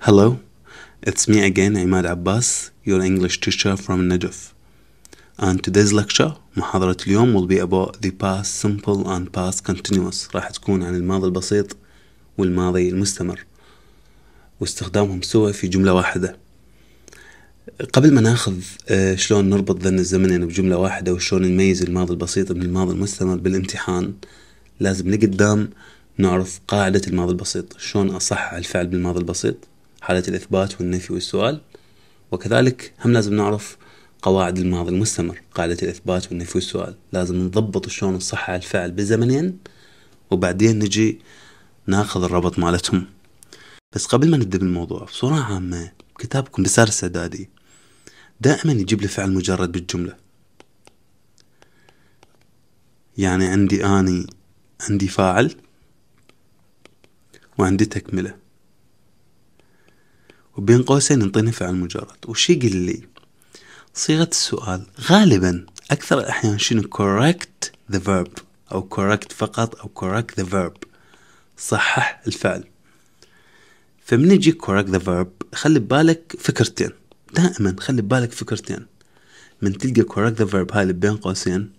Hello, it's me again, Imad Abbas, your English teacher from Najaf. And today's lecture, محاضرة اليوم, will be about the past simple and past continuous. راح تكون عن الماضي البسيط والماضي المستمر واستخدامهم سوا في جملة واحدة. قبل ما ناخذ آه، شلون نربط ذن الزمنين يعني بجملة واحدة وشلون نميز الماضي البسيط من الماضي المستمر بالامتحان لازم لقدام نعرف قاعدة الماضي البسيط شلون أصح الفعل بالماضي البسيط حالة الإثبات والنفي والسؤال وكذلك هم لازم نعرف قواعد الماضي المستمر قاعدة الإثبات والنفي والسؤال لازم نضبط شلون الصحة على الفعل بزمنين وبعدين نجي ناخذ الربط مالتهم بس قبل ما نبدأ بالموضوع بصورة عامة كتابكم رسالة السدادي دائما يجيب لي فعل مجرد بالجملة يعني عندي آني عندي فاعل وعندي تكمله وبين قوسين انطيني فعل مجرد وش يقول لي صيغة السؤال غالبا أكثر الأحيان شنو correct the verb أو correct فقط أو correct the verb صحح الفعل فمن يجي correct the verb خلي ببالك فكرتين دائما خلي ببالك فكرتين من تلقى correct the verb هاي بين قوسين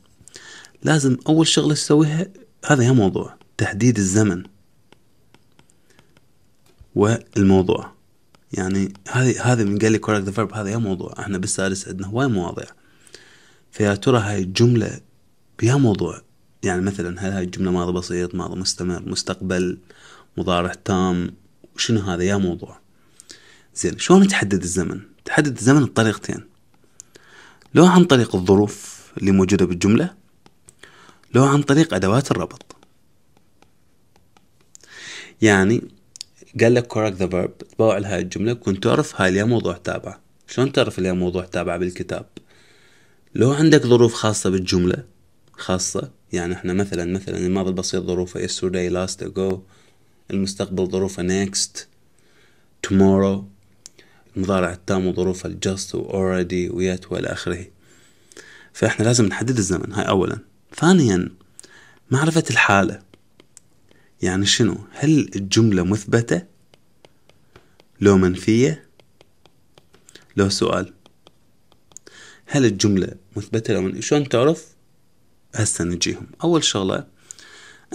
لازم أول شغلة تسويها هذا هي موضوع تحديد الزمن والموضوع يعني هذه هذه من قال لي كورك ذا فيرب هذا يا موضوع احنا بالسادس عندنا هواي مواضيع فيا ترى هاي الجملة بيا موضوع يعني مثلا هل هاي الجملة ماضي بسيط ماضي مستمر مستقبل مضارع تام شنو هذا يا موضوع زين شلون تحدد الزمن تحدد الزمن بطريقتين لو عن طريق الظروف اللي موجودة بالجملة لو عن طريق أدوات الربط يعني قال لك correct the verb تبوع لهاي الجملة كنت تعرف هاي اليا موضوع تابعة شلون تعرف اليا موضوع تابعة بالكتاب لو عندك ظروف خاصة بالجملة خاصة يعني احنا مثلا مثلا الماضي البسيط ظروفه yesterday last ago المستقبل ظروفه next tomorrow المضارع التام وظروفه just و already و yet والى اخره فاحنا لازم نحدد الزمن هاي اولا ثانيا معرفة الحالة يعني شنو هل الجملة مثبتة لو منفية لو سؤال هل الجملة مثبتة لو منفية شلون تعرف هسه نجيهم أول شغلة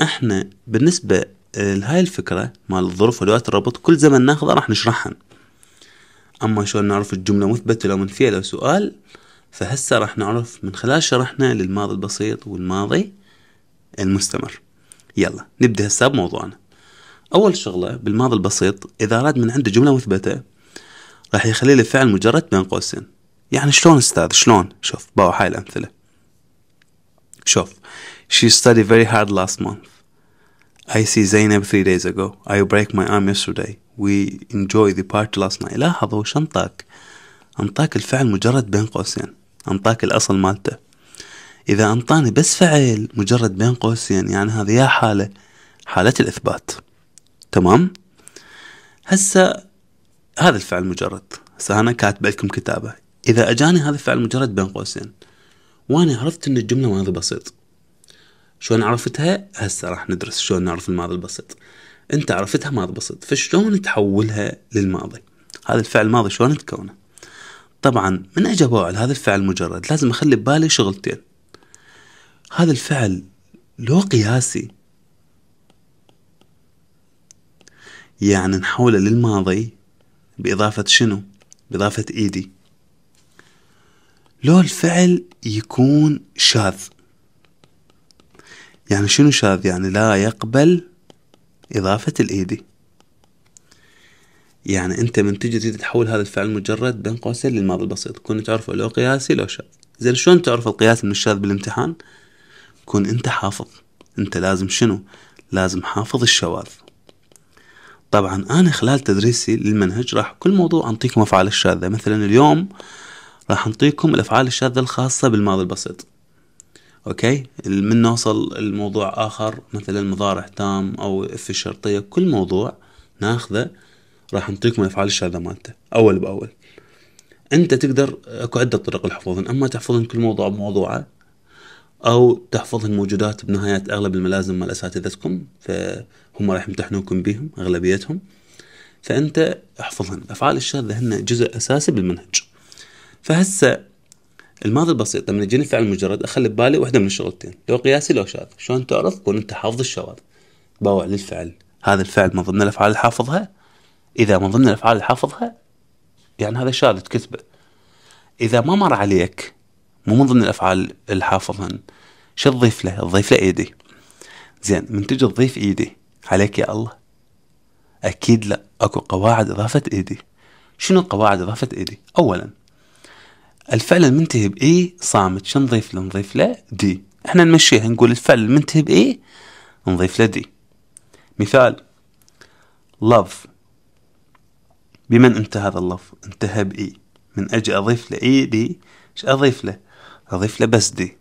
احنا بالنسبة آه، لهاي الفكرة مال الظروف وأدوات الربط كل زمن ناخذها راح نشرحها أما شلون نعرف الجملة مثبتة لو منفية لو سؤال فهسه راح نعرف من خلال شرحنا للماضي البسيط والماضي المستمر يلا نبدا هسه بموضوعنا اول شغله بالماضي البسيط اذا اراد من عنده جمله مثبته راح يخلي له فعل مجرد بين قوسين يعني شلون استاذ شلون شوف باو هاي الامثله شوف she studied very hard last month I see Zainab three days ago I break my arm yesterday we enjoy the party last night لاحظوا شنطاك انطاك الفعل مجرد بين قوسين انطاك الاصل مالته إذا أنطاني بس فعل مجرد بين قوسين يعني هذه يا حالة حالة الإثبات تمام هسه هذا الفعل مجرد هسه أنا كاتب لكم كتابة إذا أجاني هذا الفعل مجرد بين قوسين وأنا عرفت أن الجملة ماضي بسيط شلون عرفتها هسه راح ندرس شلون نعرف الماضي البسيط أنت عرفتها ماضي بسيط فشلون تحولها للماضي هذا الفعل ماضي شلون تكونه طبعا من أجابه على هذا الفعل مجرد لازم اخلي ببالي شغلتين هذا الفعل له قياسي يعني نحوله للماضي بإضافة شنو؟ بإضافة إيدي لو الفعل يكون شاذ يعني شنو شاذ؟ يعني لا يقبل إضافة الإيدي يعني أنت من تجي تريد تحول هذا الفعل مجرد بين قوسين للماضي البسيط كنت تعرفه لو قياسي لو شاذ زين شلون تعرف القياس من الشاذ بالامتحان؟ كون انت حافظ انت لازم شنو لازم حافظ الشواذ طبعا انا خلال تدريسي للمنهج راح كل موضوع انطيكم افعال الشاذة مثلا اليوم راح انطيكم الافعال الشاذة الخاصة بالماضي البسيط اوكي من نوصل الموضوع اخر مثلا مضارع تام او اف الشرطية كل موضوع ناخذه راح انطيكم الافعال الشاذة مالته اول باول انت تقدر اكو عدة طرق الحفظ اما تحفظن كل موضوع بموضوعه او تحفظ موجودات بنهايات اغلب الملازم مال اساتذتكم فهم راح يمتحنوكم بهم اغلبيتهم فانت احفظهن الافعال الشاذه هن جزء اساسي بالمنهج فهسه الماضي البسيط لما يجيني فعل مجرد اخلي ببالي واحده من الشغلتين لو قياسي لو شاذ شلون تعرف كون انت حافظ الشواذ باوع للفعل هذا الفعل من ضمن الافعال اللي حافظها اذا من ضمن الافعال اللي حافظها يعني هذا شاذ تكتبه اذا ما مر عليك مو من ضمن الافعال حافظهن شو تضيف له؟ تضيف له ايدي زين من تجي تضيف ايدي عليك يا الله اكيد لا اكو قواعد اضافه ايدي شنو قواعد اضافه ايدي؟ اولا الفعل المنتهي باي صامت شو نضيف له؟ نضيف له دي احنا نمشيها نقول الفعل المنتهي باي نضيف له دي مثال لف بمن انتهى هذا اللف؟ انتهى بإي من أجي أضيف له إي دي إيش أضيف له أضيف له بس دي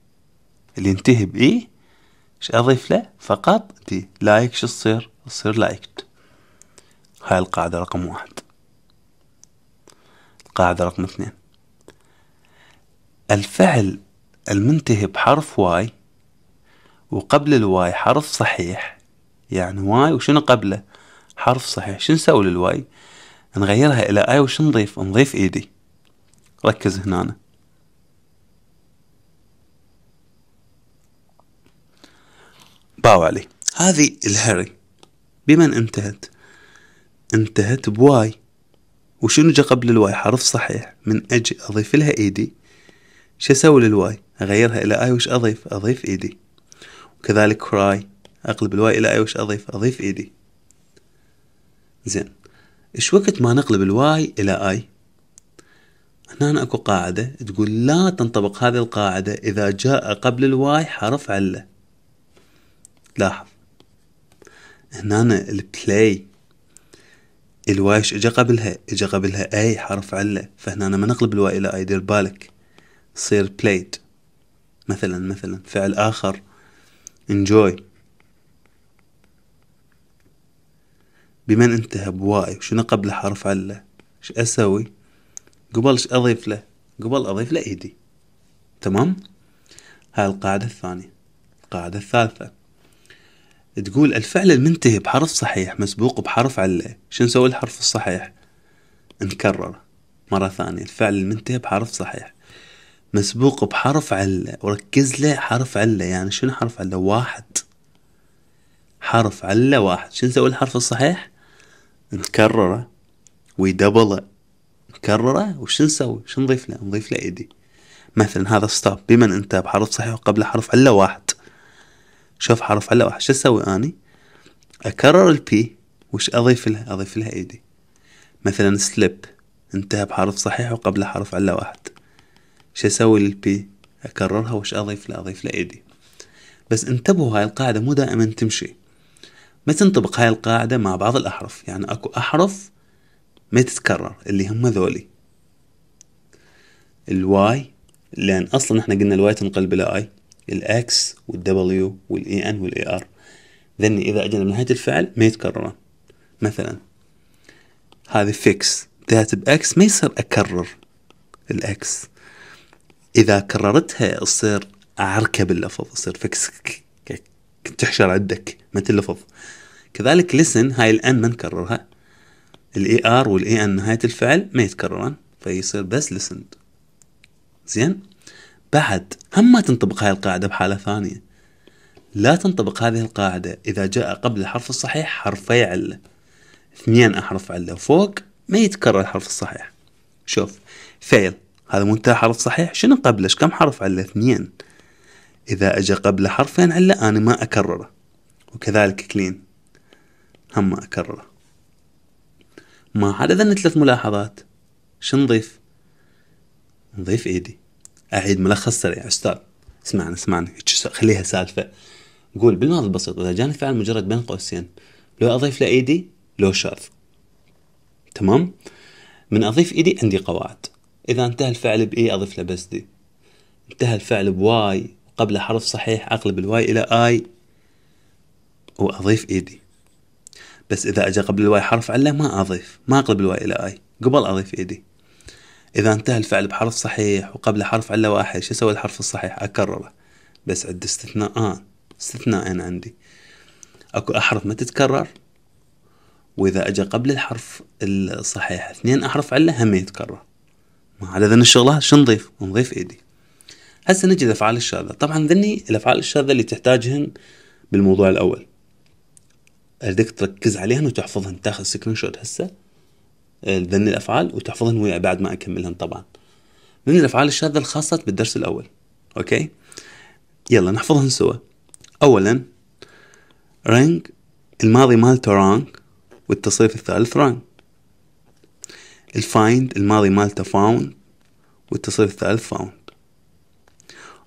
اللي ينتهي بإي أضيف له فقط دي لايك شو تصير تصير لايكت هاي القاعدة رقم واحد القاعدة رقم اثنين الفعل المنتهي بحرف واي وقبل الواي حرف صحيح يعني واي وشنو قبله حرف صحيح شو نسوي للواي نغيرها الى اي وش نضيف نضيف ايدي ركز هنا أنا. باو عليه هذه الهري بمن انتهت انتهت بواي وشنو جا قبل الواي حرف صحيح من اجي اضيف لها ايدي شو اسوي للواي اغيرها الى اي وش اضيف اضيف ايدي وكذلك كراي اقلب الواي الى اي وش اضيف اضيف ايدي زين ايش وقت ما نقلب الواي الى اي هنا اكو قاعدة تقول لا تنطبق هذه القاعدة إذا جاء قبل الواي حرف علة لاحظ هنا البلاي الوايش اجا قبلها اجا قبلها اي حرف عله فهنا ما نقلب الواي الى اي دير بالك صير بلايت مثلا مثلا فعل اخر انجوي بمن انتهى بواي شنو قبله حرف عله ايش اسوي قبل ايش اضيف له قبل اضيف له ايدي تمام هاي القاعده الثانيه القاعده الثالثه تقول الفعل المنتهي بحرف صحيح مسبوق بحرف علة شو نسوي الحرف الصحيح نكرر مرة ثانية الفعل المنتهي بحرف صحيح مسبوق بحرف علة وركز له حرف علة يعني شنو حرف علة واحد حرف علة واحد شو نسوي الحرف الصحيح نكرره ويدبله نكرره وش نسوي شو نضيف له نضيف له ايدي مثلا هذا ستوب بمن انتهى بحرف صحيح وقبل حرف علة واحد شوف حرف علا واحد شو اسوي اني اكرر البي وش اضيف لها اضيف لها ايدي مثلا سليب انتهى بحرف صحيح وقبله حرف علا واحد شو اسوي للبي اكررها وش اضيف لها اضيف لها ايدي بس انتبهوا هاي القاعدة مو دائما تمشي ما تنطبق هاي القاعدة مع بعض الأحرف يعني أكو أحرف ما تتكرر اللي هم ذولي الواي لأن أصلا احنا قلنا الواي تنقلب إلى آي الاكس والدبليو والاي ان والاي ار ذن اذا اجينا بنهايه الفعل ما يتكررون مثلا هذه فيكس ذات باكس ما يصير اكرر الاكس اذا كررتها تصير اعركب اللفظ تصير فيكس تحشر عندك ما تلفظ كذلك لسن هاي الان ما نكررها الاي ار والاي ان نهايه الفعل ما يتكررون فيصير بس لسند زين بعد هم ما تنطبق هاي القاعدة بحالة ثانية لا تنطبق هذه القاعدة إذا جاء قبل الحرف الصحيح حرفي علة اثنين أحرف علة وفوق ما يتكرر الحرف الصحيح شوف فيل هذا منتهى حرف صحيح شنو قبلش كم حرف علة اثنين إذا أجا قبل حرفين علة أنا ما أكرره وكذلك كلين هم ما أكرره ما عدا ذن ثلاث ملاحظات شنضيف نضيف ايدي أعيد ملخص سريع أستاذ اسمعني اسمعني خليها سالفة قول بالماضي البسيط إذا جاني فعل مجرد بين قوسين لو أضيف له إيدي لو شاذ تمام من أضيف إيدي عندي قواعد إذا انتهى الفعل بإي أضيف له بس دي انتهى الفعل بواي قبل حرف صحيح أقلب الواي إلى آي وأضيف إيدي بس إذا أجا قبل الواي حرف علة ما أضيف ما أقلب الواي إلى آي قبل أضيف إيدي إذا انتهى الفعل بحرف صحيح وقبل حرف علة واحد شو أسوي الحرف الصحيح أكرره بس عند آه، استثناء أنا عندي أكو أحرف ما تتكرر وإذا أجا قبل الحرف الصحيح اثنين أحرف علة هم يتكرر ما على ذن الشغلات شو نضيف؟ نضيف إيدي هسه نجي الأفعال الشاذة طبعا ذني الأفعال الشاذة اللي تحتاجهن بالموضوع الأول أريدك تركز عليهن وتحفظهن تاخذ سكرين شوت هسه آه، ذن الافعال وتحفظهن وياي بعد ما اكملهن طبعا ذن الافعال الشاذه الخاصه بالدرس الاول اوكي يلا نحفظهن سوا اولا رانك الماضي مالته رانك والتصريف الثالث رانك الفايند الماضي مالته فاوند والتصريف الثالث فاوند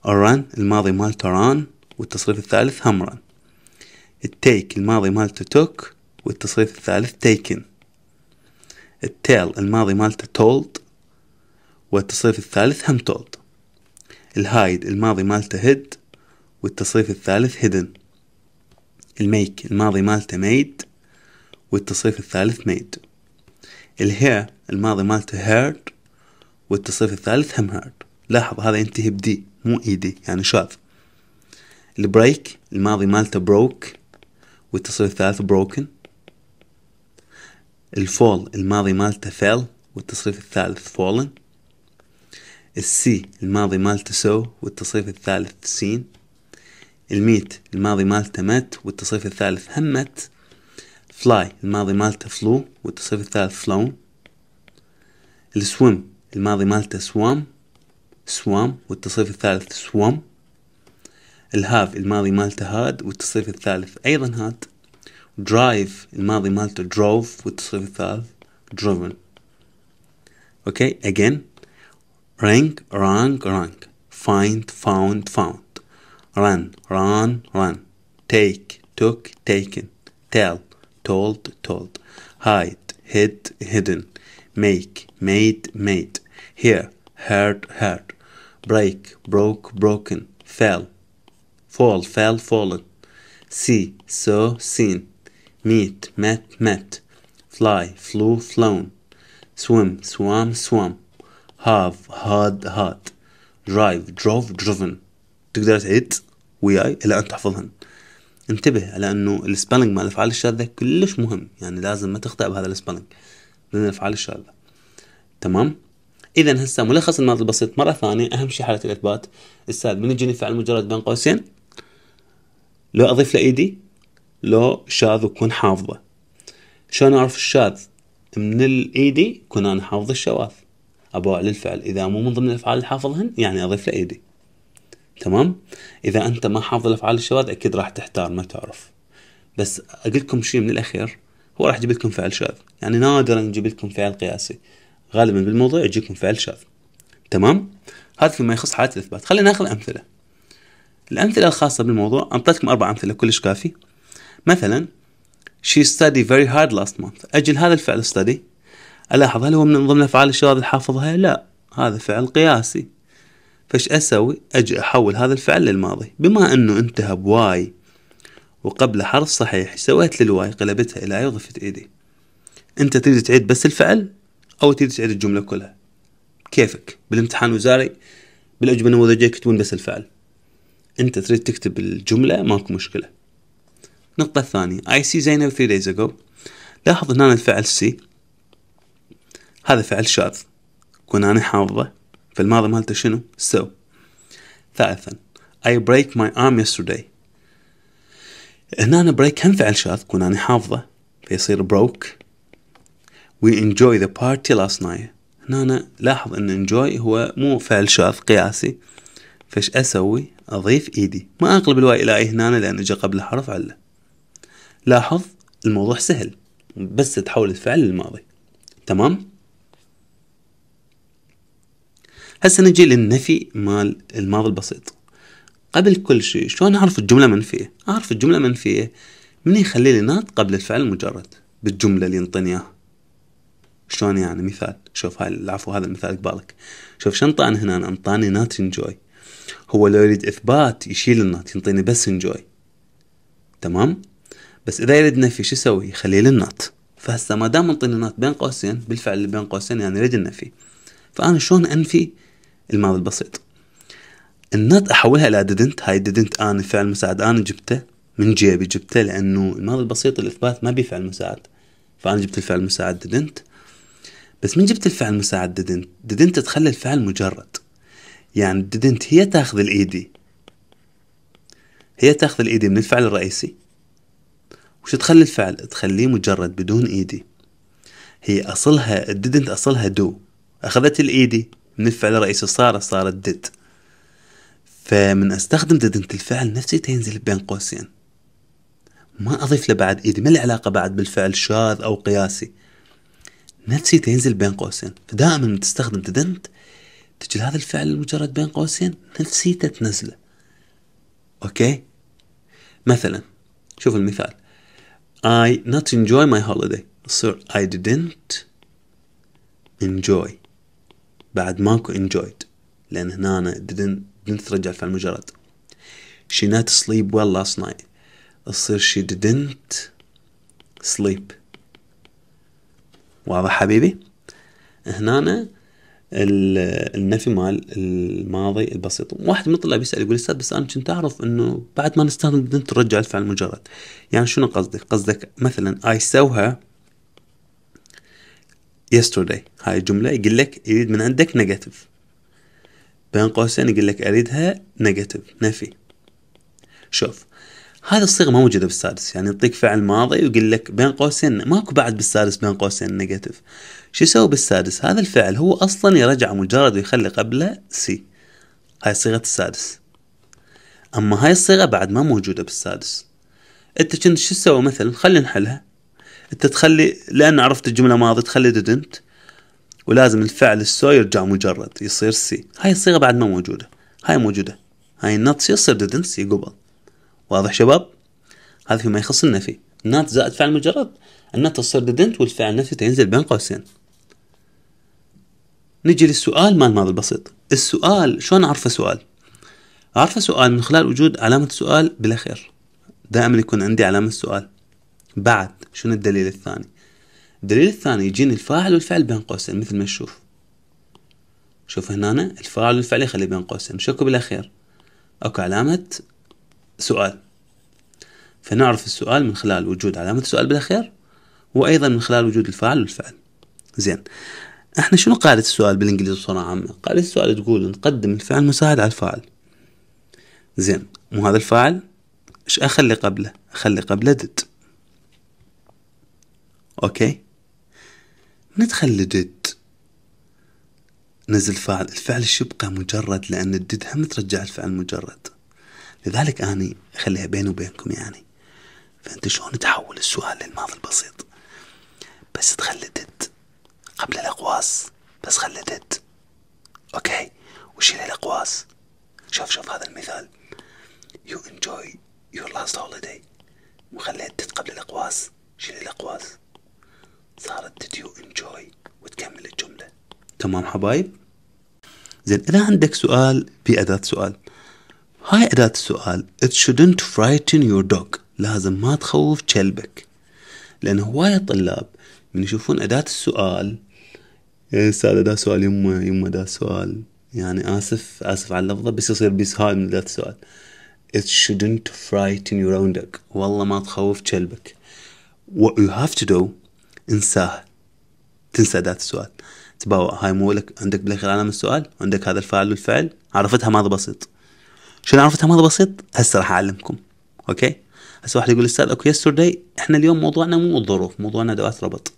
الران الماضي مالته ران والتصريف الثالث هم ران التيك الماضي مالته توك والتصريف الثالث تيكن التيل الماضي مالته تولد والتصريف الثالث هم تولد الهايد الماضي مالته هيد والتصريف الثالث هيدن الميك الماضي مالته ميد والتصريف الثالث ميد الهير الماضي مالته هيرد والتصريف الثالث هم هيرد لاحظ هذا ينتهي بدي مو ايدي e يعني شاذ البريك الماضي مالته بروك والتصريف الثالث بروكن الفول الماضي مالته فيل والتصريف الثالث فولن السي الماضي مالته سو والتصريف الثالث سين الميت الماضي مالته مت والتصريف الثالث همت فلاي الماضي مالته فلو والتصريف الثالث فلون السويم الماضي مالته سوام سوام والتصريف الثالث سوام الهاف الماضي مالته هاد والتصريف الثالث أيضا هاد drive in Madi drove with Sovital driven. Okay, again, rank, rank, rank, find, found, found, run, run, run, take, took, taken, tell, told, told, hide, hid, hidden, make, made, made, hear, heard, heard, break, broke, broken, fell, fall, fell, fallen, see, saw, seen meet met met fly flew flown swim swam swam have had had drive drove driven تقدر تعيد وياي إلى أن تحفظهن انتبه على أنه السبلنج مال الأفعال الشاذة كلش مهم يعني لازم ما تخطئ بهذا السبلنج من الأفعال الشاذة تمام إذا هسه ملخص الماضي البسيط مرة ثانية أهم شيء حالة الإثبات الساد من يجيني فعل مجرد بين قوسين لو أضيف له لو شاذ وكون حافظه شلون اعرف الشاذ من الايدي كون انا حافظ الشواذ ابوع للفعل اذا مو من ضمن الافعال اللي حافظهن يعني اضيف له ايدي تمام اذا انت ما حافظ الافعال الشواذ اكيد راح تحتار ما تعرف بس اقول لكم شيء من الاخير هو راح يجيب لكم فعل شاذ يعني نادرا يجيب لكم فعل قياسي غالبا بالموضوع يجيكم فعل شاذ تمام هذا فيما يخص حالات الاثبات خلينا ناخذ امثله الامثله الخاصه بالموضوع اعطيتكم اربع امثله كلش كافي مثلا she studied very hard last month أجل هذا الفعل study ألاحظ هل هو من ضمن أفعال الشواذ اللي حافظها لا هذا فعل قياسي فش أسوي أجي أحول هذا الفعل للماضي بما أنه انتهى بواي وقبل حرف صحيح سويت للواي قلبتها إلى أي وضفت إيدي أنت تريد تعيد بس الفعل أو تريد تعيد الجملة كلها كيفك بالامتحان الوزاري بالأجوبة النموذجية يكتبون بس الفعل أنت تريد تكتب الجملة ماكو مشكلة النقطة الثانية I see Zainab three days ago لاحظ هنا الفعل سي هذا فعل شاذ كنا أنا حافظه فالماضي مالته شنو؟ so ثالثا I break my arm yesterday هنا أنا break هم فعل شاذ كنا أنا حافظه فيصير broke we enjoy the party last night هنا أنا لاحظ أن enjoy هو مو فعل شاذ قياسي فش أسوي؟ أضيف إيدي ما أقلب الواي إلى أي هنا لأن جاء قبل حرف علة لاحظ الموضوع سهل بس تحول الفعل للماضي تمام هسه نجي للنفي مال الماضي البسيط قبل كل شيء شلون اعرف الجمله منفيه اعرف الجمله منفيه من يخلي لي ناط قبل الفعل المجرد بالجمله اللي ينطيني اياها شلون يعني مثال شوف هاي العفو هذا المثال قبالك شوف شنطة انا هنا انطاني نات انجوي هو لو يريد اثبات يشيل النات ينطيني بس انجوي تمام بس اذا يريد نفي شو يسوي يخليه للنات فهسه ما دام نعطينا النات بين قوسين بالفعل اللي بين قوسين يعني يريد النفي فانا شلون انفي الماضي البسيط النات احولها الى ديدنت هاي ديدنت انا فعل مساعد انا جبته من جيبي جبته لانه الماضي البسيط الاثبات ما بيفعل فعل مساعد فانا جبت الفعل المساعد ديدنت بس من جبت الفعل المساعد ديدنت ديدنت تخلي الفعل مجرد يعني ديدنت هي تاخذ الايدي هي تاخذ الايدي من الفعل الرئيسي وش تخلي الفعل تخليه مجرد بدون ايدي e هي اصلها didn't اصلها دو اخذت الايدي e من الفعل الرئيسي صارت صارت did فمن استخدم didn't الفعل نفسي تنزل بين قوسين ما اضيف له بعد ايدي e ما العلاقه بعد بالفعل شاذ او قياسي نفسي تنزل بين قوسين فدائما من تستخدم didn't تجي هذا الفعل المجرد بين قوسين نفسيته تنزله اوكي مثلا شوف المثال I not enjoy my holiday So I didn't enjoy بعد ماكو enjoyed لأن هنا أنا didn't didn't رجع الفعل المجرد. She not sleep well last night تصير she didn't sleep واضح حبيبي؟ هنا أنا النفي مال الماضي البسيط واحد من الطلاب يسال يقول استاذ بس انا كنت اعرف انه بعد ما نستخدم بدنا ترجع الفعل المجرد يعني شنو قصدك قصدك مثلا اي سوها يسترداي هاي الجمله يقول لك يريد من عندك نيجاتيف بين قوسين يقول لك اريدها نيجاتيف نفي شوف هذا الصيغه ما موجوده بالسادس يعني يعطيك فعل ماضي ويقول لك بين قوسين ماكو بعد بالسادس بين قوسين نيجاتيف شو يسوي بالسادس هذا الفعل هو اصلا يرجع مجرد ويخلي قبله سي هاي صيغه السادس اما هاي الصيغه بعد ما موجوده بالسادس انت كنت شو تسوي مثلا خلينا نحلها انت تخلي لان عرفت الجمله ماضي تخلي didn't ولازم الفعل السو يرجع مجرد يصير سي هاي الصيغه بعد ما موجوده هاي موجوده هاي النطس يصير didn't قبل واضح شباب هذا فيما يخص النفي نات زائد فعل مجرد النات تصير didn't والفعل نفسه تنزل بين قوسين نجي للسؤال مال الماضي البسيط السؤال شلون اعرفه سؤال اعرفه سؤال من خلال وجود علامة السؤال بالأخير دائما يكون عندي علامة سؤال بعد شنو الدليل الثاني الدليل الثاني يجيني الفاعل والفعل بين قوسين مثل ما تشوف شوف هنا الفاعل والفعل يخلي بين قوسين شكو بالأخير اكو علامة سؤال فنعرف السؤال من خلال وجود علامة السؤال بالأخير وأيضا من خلال وجود الفاعل والفعل زين احنا شنو قاعدة السؤال بالإنجليزي بصورة عامة قاعدة السؤال تقول نقدم الفعل مساعد على الفاعل زين مو هذا الفاعل ايش اخلي قبله اخلي قبله did اوكي ندخل did نزل فاعل الفعل ايش يبقى مجرد لأن الدد هم ترجع الفعل مجرد لذلك أني أخليها بيني وبينكم يعني فانت شلون تحول السؤال للماضي البسيط بس تخلي قبل الاقواس بس خلي اوكي وشيل الاقواس شوف شوف هذا المثال يو انجوي يور لاست هوليداي وخليت قبل الاقواس شيل الاقواس صارت did you enjoy وتكمل الجملة تمام حبايب زين إذا عندك سؤال بأداة سؤال هاي أداة السؤال it shouldn't frighten your dog لازم ما تخوف كلبك لأن هواية طلاب من يشوفون أداة السؤال يا إيه أستاذ اداة سؤال يمه يمه اداة سؤال يعني آسف آسف على اللفظة بس يصير هاي من ذات السؤال It shouldn't frighten you around والله ما تخوف كلبك What you have to do انساه تنسى ذات السؤال تباوع هاي مو لك عندك بالاخير علامة السؤال عندك هذا الفاعل والفعل عرفتها ماذا بسيط شنو عرفتها ماذا بسيط هسه راح اعلمكم اوكي بس واحد يقول استاذ اوكي يسترداي احنا اليوم موضوعنا مو الظروف موضوعنا ادوات ربط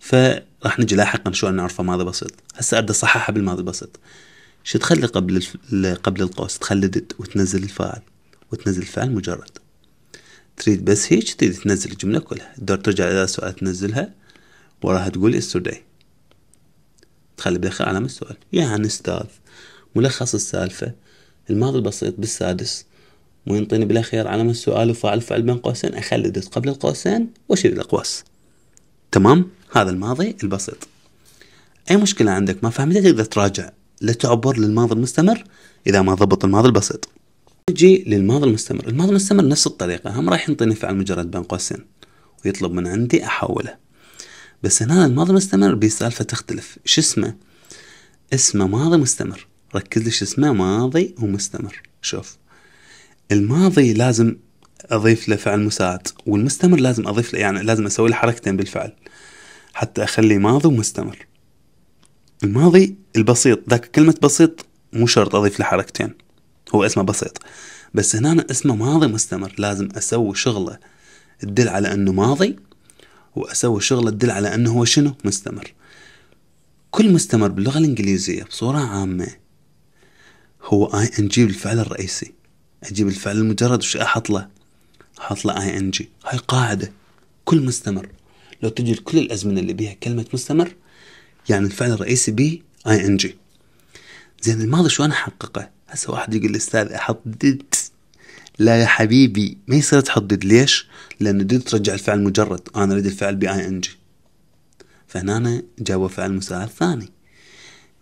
فراح نجي لاحقا شو نعرفه ماذا بسيط هسه ابدا صححها بالماضي بسيط شو تخلي قبل قبل القوس تخلي دد وتنزل الفاعل وتنزل الفعل مجرد تريد بس هيك تريد تنزل الجمله كلها تدور ترجع الى السؤال تنزلها وراها تقول يسترداي تخلي بالاخر علامة السؤال يعني استاذ ملخص السالفة الماضي البسيط بالسادس وينطيني بالأخير علامة السؤال وفاعل فعل بين قوسين أخلد قبل القوسين وأشيل الأقواس تمام هذا الماضي البسيط أي مشكلة عندك ما فهمتها تقدر تراجع لا تعبر للماضي المستمر إذا ما ضبط الماضي البسيط نجي للماضي المستمر الماضي المستمر نفس الطريقة هم راح ينطيني فعل مجرد بين قوسين ويطلب من عندي أحوله بس هنا الماضي المستمر بسالفة تختلف شو اسمه اسمه ماضي مستمر ركز لي شو اسمه ماضي ومستمر شوف الماضي لازم اضيف له فعل مساعد والمستمر لازم اضيف له يعني لازم اسوي له حركتين بالفعل حتى اخلي ماضي ومستمر الماضي البسيط ذاك كلمة بسيط مو شرط اضيف له حركتين هو اسمه بسيط بس هنا اسمه ماضي مستمر لازم اسوي شغله تدل على انه ماضي واسوي شغله تدل على انه هو شنو مستمر كل مستمر باللغة الانجليزية بصورة عامة هو اي ان جي الفعل الرئيسي اجيب الفعل المجرد وش احط له؟ احط له اي ان جي هاي قاعده كل مستمر لو تجي كل الازمنه اللي بيها كلمه مستمر يعني الفعل الرئيسي بي اي ان جي زين الماضي شو انا احققه؟ هسه واحد يقول استاذ احط ديد لا يا حبيبي ما يصير تحط ديد ليش؟ لان ديد ترجع الفعل المجرد انا اريد الفعل باي ان جي فهنا جابوا فعل مساعد ثاني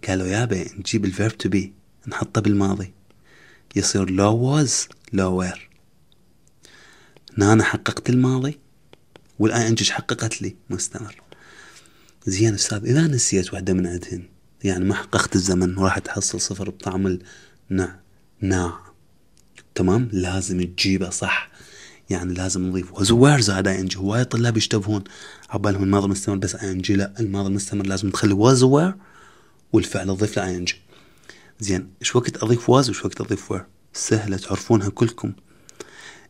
قالوا يابا نجيب الفيرب تو بي نحطه بالماضي يصير لو was لو هنا أنا حققت الماضي والاي ان جي حققت لي مستمر زين استاذ اذا نسيت وحده من عندهن يعني ما حققت الزمن وراح تحصل صفر بطعم النع ناع تمام لازم تجيبه صح يعني لازم نضيف واز وير زائد اي ان جي هواي طلاب يشتبهون عبالهم الماضي مستمر بس اي ان جي لا الماضي المستمر لازم تخلي واز وير والفعل تضيف له اي ان جي زين ايش وقت اضيف واز وايش وقت اضيف وير سهله تعرفونها كلكم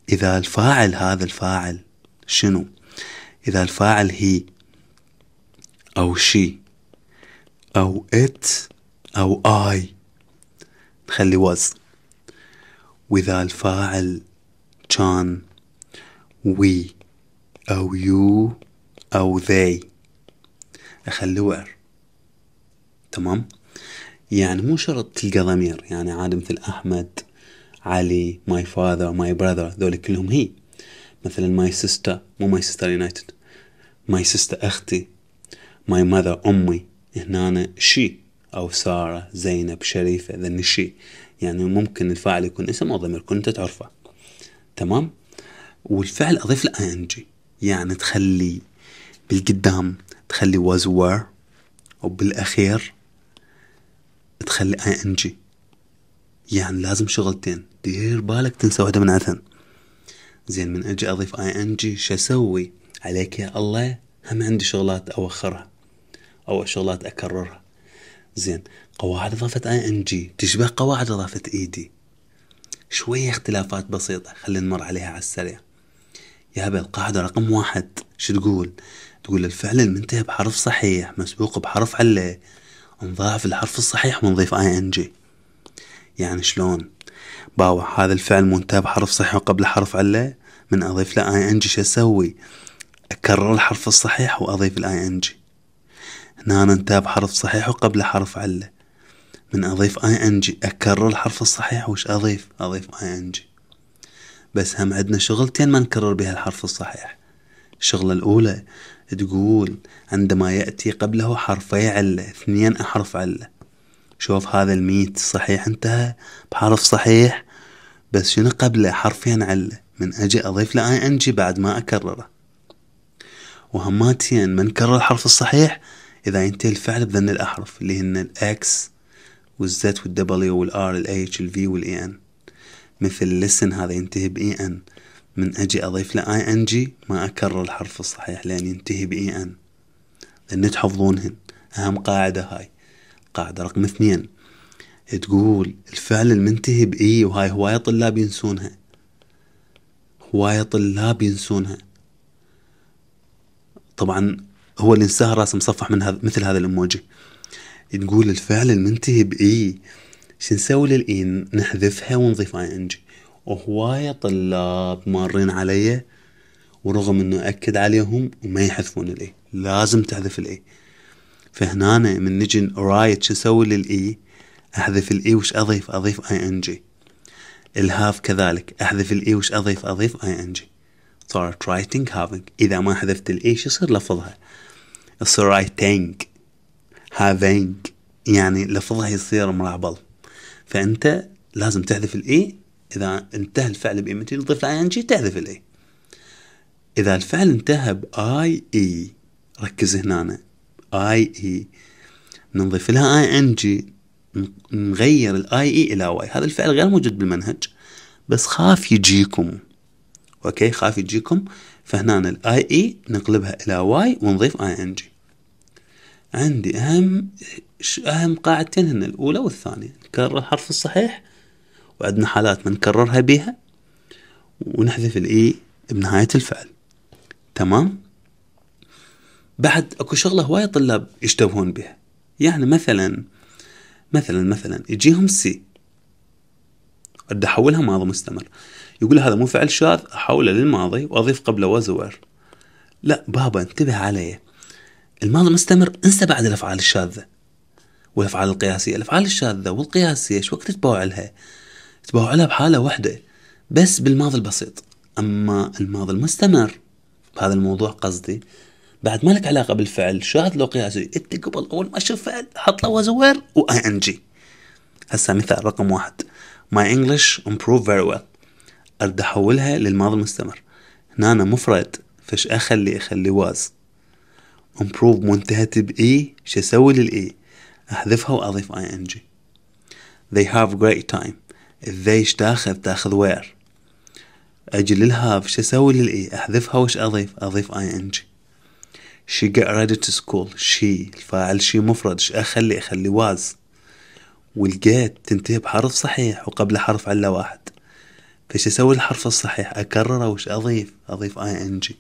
اذا الفاعل هذا الفاعل شنو اذا الفاعل هي او شي او ات او اي نخلي واز واذا الفاعل كان وي أو يو أو ذي أخلي وير تمام يعني مو شرط تلقى ضمير يعني عاد مثل أحمد علي ماي فاذر ماي براذر ذول كلهم هي مثلا ماي سيستر مو ماي سيستر يونايتد ماي سيستر أختي ماي ماذر أمي هنا أنا شي أو سارة زينب شريفة ذن شي يعني ممكن الفاعل يكون اسم أو ضمير كنت تعرفه تمام والفعل أضيف له انجي يعني تخلي بالقدام تخلي was were وبالأخير تخلي اي ان جي يعني لازم شغلتين دير بالك تنسى واحدة من عثن زين من اجي اضيف اي ان جي شو اسوي عليك يا الله هم عندي شغلات اوخرها او شغلات اكررها زين قواعد اضافة اي ان جي تشبه قواعد اضافة اي دي شوية اختلافات بسيطة خلينا نمر عليها على السريع يابا القاعدة رقم واحد شو تقول تقول الفعل المنتهي بحرف صحيح مسبوق بحرف عليه نضاعف الحرف الصحيح ونضيف اي ان جي يعني شلون باوع هذا الفعل منتهى بحرف صحيح وقبل حرف علة من اضيف له اي ان جي شو اسوي اكرر الحرف الصحيح واضيف الاي ان جي هنا انتهى بحرف صحيح وقبل حرف علة من اضيف اي ان جي اكرر الحرف الصحيح وش اضيف اضيف اي ان جي بس هم عندنا شغلتين ما نكرر بها الحرف الصحيح الشغلة الأولى تقول عندما يأتي قبله حرفي علة اثنين أحرف علة شوف هذا الميت صحيح انتهى بحرف صحيح بس شنو قبله حرفين علة من أجي أضيف لأي أنجي بعد ما أكرره وهماتين من كرر الحرف الصحيح إذا ينتهي الفعل بذن الأحرف اللي هن الإكس والزت والدبليو والآر الإتش الفي والإي إن e مثل لسن هذا ينتهي بإي إن e من أجي أضيف له اي ان جي ما أكرر الحرف الصحيح لأن ينتهي بإي ان e لأن تحفظونهن أهم قاعدة هاي قاعدة رقم اثنين تقول الفعل المنتهي بإي e وهاي هواية طلاب ينسونها هواية طلاب ينسونها طبعا هو اللي انساها راس مصفح من هذا مثل هذا الاموجي تقول الفعل المنتهي بإي e. شو نسوي للإي نحذفها ونضيف اي ان جي وهواية طلاب مارين علي ورغم انه اكد عليهم وما يحذفون الاي لازم تحذف الاي فهنا من نجي رايت شو اسوي للاي e، احذف الاي e وش اضيف اضيف اي ان جي الهاف كذلك احذف الاي e وش اضيف اضيف اي ان جي صارت رايتنج هافينج اذا ما حذفت الاي شو يصير لفظها يصير رايتنج هافينج يعني لفظها يصير مرعبل فانت لازم تحذف الاي إذا انتهى الفعل بإي متى نضيف له إن جي تحذف الإي إذا الفعل انتهى بآي إي ركز هنا آي إي نضيف لها آي إن جي نغير الآي إي إلى واي هذا الفعل غير موجود بالمنهج بس خاف يجيكم اوكي خاف يجيكم فهنا الاي اي نقلبها الى واي ونضيف اي ان جي عندي اهم اهم قاعدتين هنا الاولى والثانيه نكرر الحرف الصحيح وعندنا حالات بنكررها بيها ونحذف الاي بنهاية الفعل تمام بعد اكو شغلة هواية طلاب يشتبهون بها يعني مثلا مثلا مثلا يجيهم سي بدي احولها ماضي مستمر يقول هذا مو فعل شاذ احوله للماضي واضيف قبله وزور لا بابا انتبه علي الماضي مستمر انسى بعد الافعال الشاذه والافعال القياسيه الافعال الشاذه والقياسيه شو وقت تباوع لها تباعلها بحالة واحدة بس بالماضي البسيط أما الماضي المستمر بهذا الموضوع قصدي بعد ما لك علاقة بالفعل شاهد لو قياسي انت قبل أول ما شفت فعل حط له وزوير وآي إن جي هسا مثال رقم واحد My English improved very well أرد أحولها للماضي المستمر هنا أنا مفرد فش أخلي أخلي واز امبروف منتهت بإي e، شو أسوي للإي e؟ أحذفها وأضيف آي إن جي They have great time اذيش تاخذ تاخذ وير اجي للهاف شو اسوي للاي احذفها وش اضيف اضيف اي ان جي شي got to school شي الفاعل شي مفرد ايش اخلي اخلي واز والجيت تنتهي بحرف صحيح وقبل حرف علة واحد فش اسوي الحرف الصحيح اكرره وش اضيف اضيف اي ان جي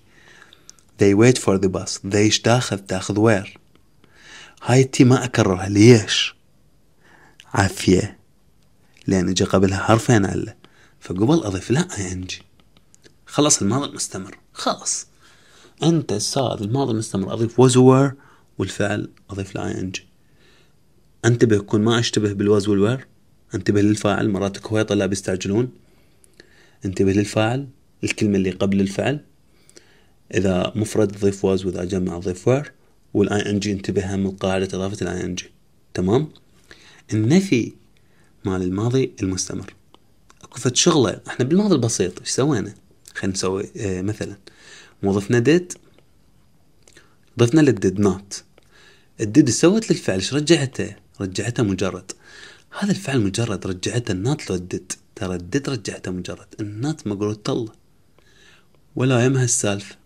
they wait for the bus they ايش تاخذ تاخذ وير هاي التي ما اكررها ليش عافيه لأن اجى قبلها حرفين ألا فقبل أضيف لا جي خلاص الماضي المستمر خلاص أنت صار الماضي المستمر أضيف was were والفعل أضيف له ing انتبه كون ما أشتبه بالواز والوير انتبه للفاعل مرات كوي لا بيستعجلون انتبه للفاعل الكلمة اللي قبل الفعل إذا مفرد ضيف واز وإذا جمع ضيف وير والآي إن جي انتبه من قاعدة إضافة الآي إن جي تمام النفي مال الماضي المستمر اكو فد شغله احنا بالماضي البسيط ايش سوينا خلينا نسوي اه مثلا مو ضفنا ديد ضفنا للديد نوت الديد سوت للفعل ايش رجعته رجعته مجرد هذا الفعل مجرد رجعته النات لو الديد ترى الديد رجعته مجرد النات مقروط الله ولا يمها السالفه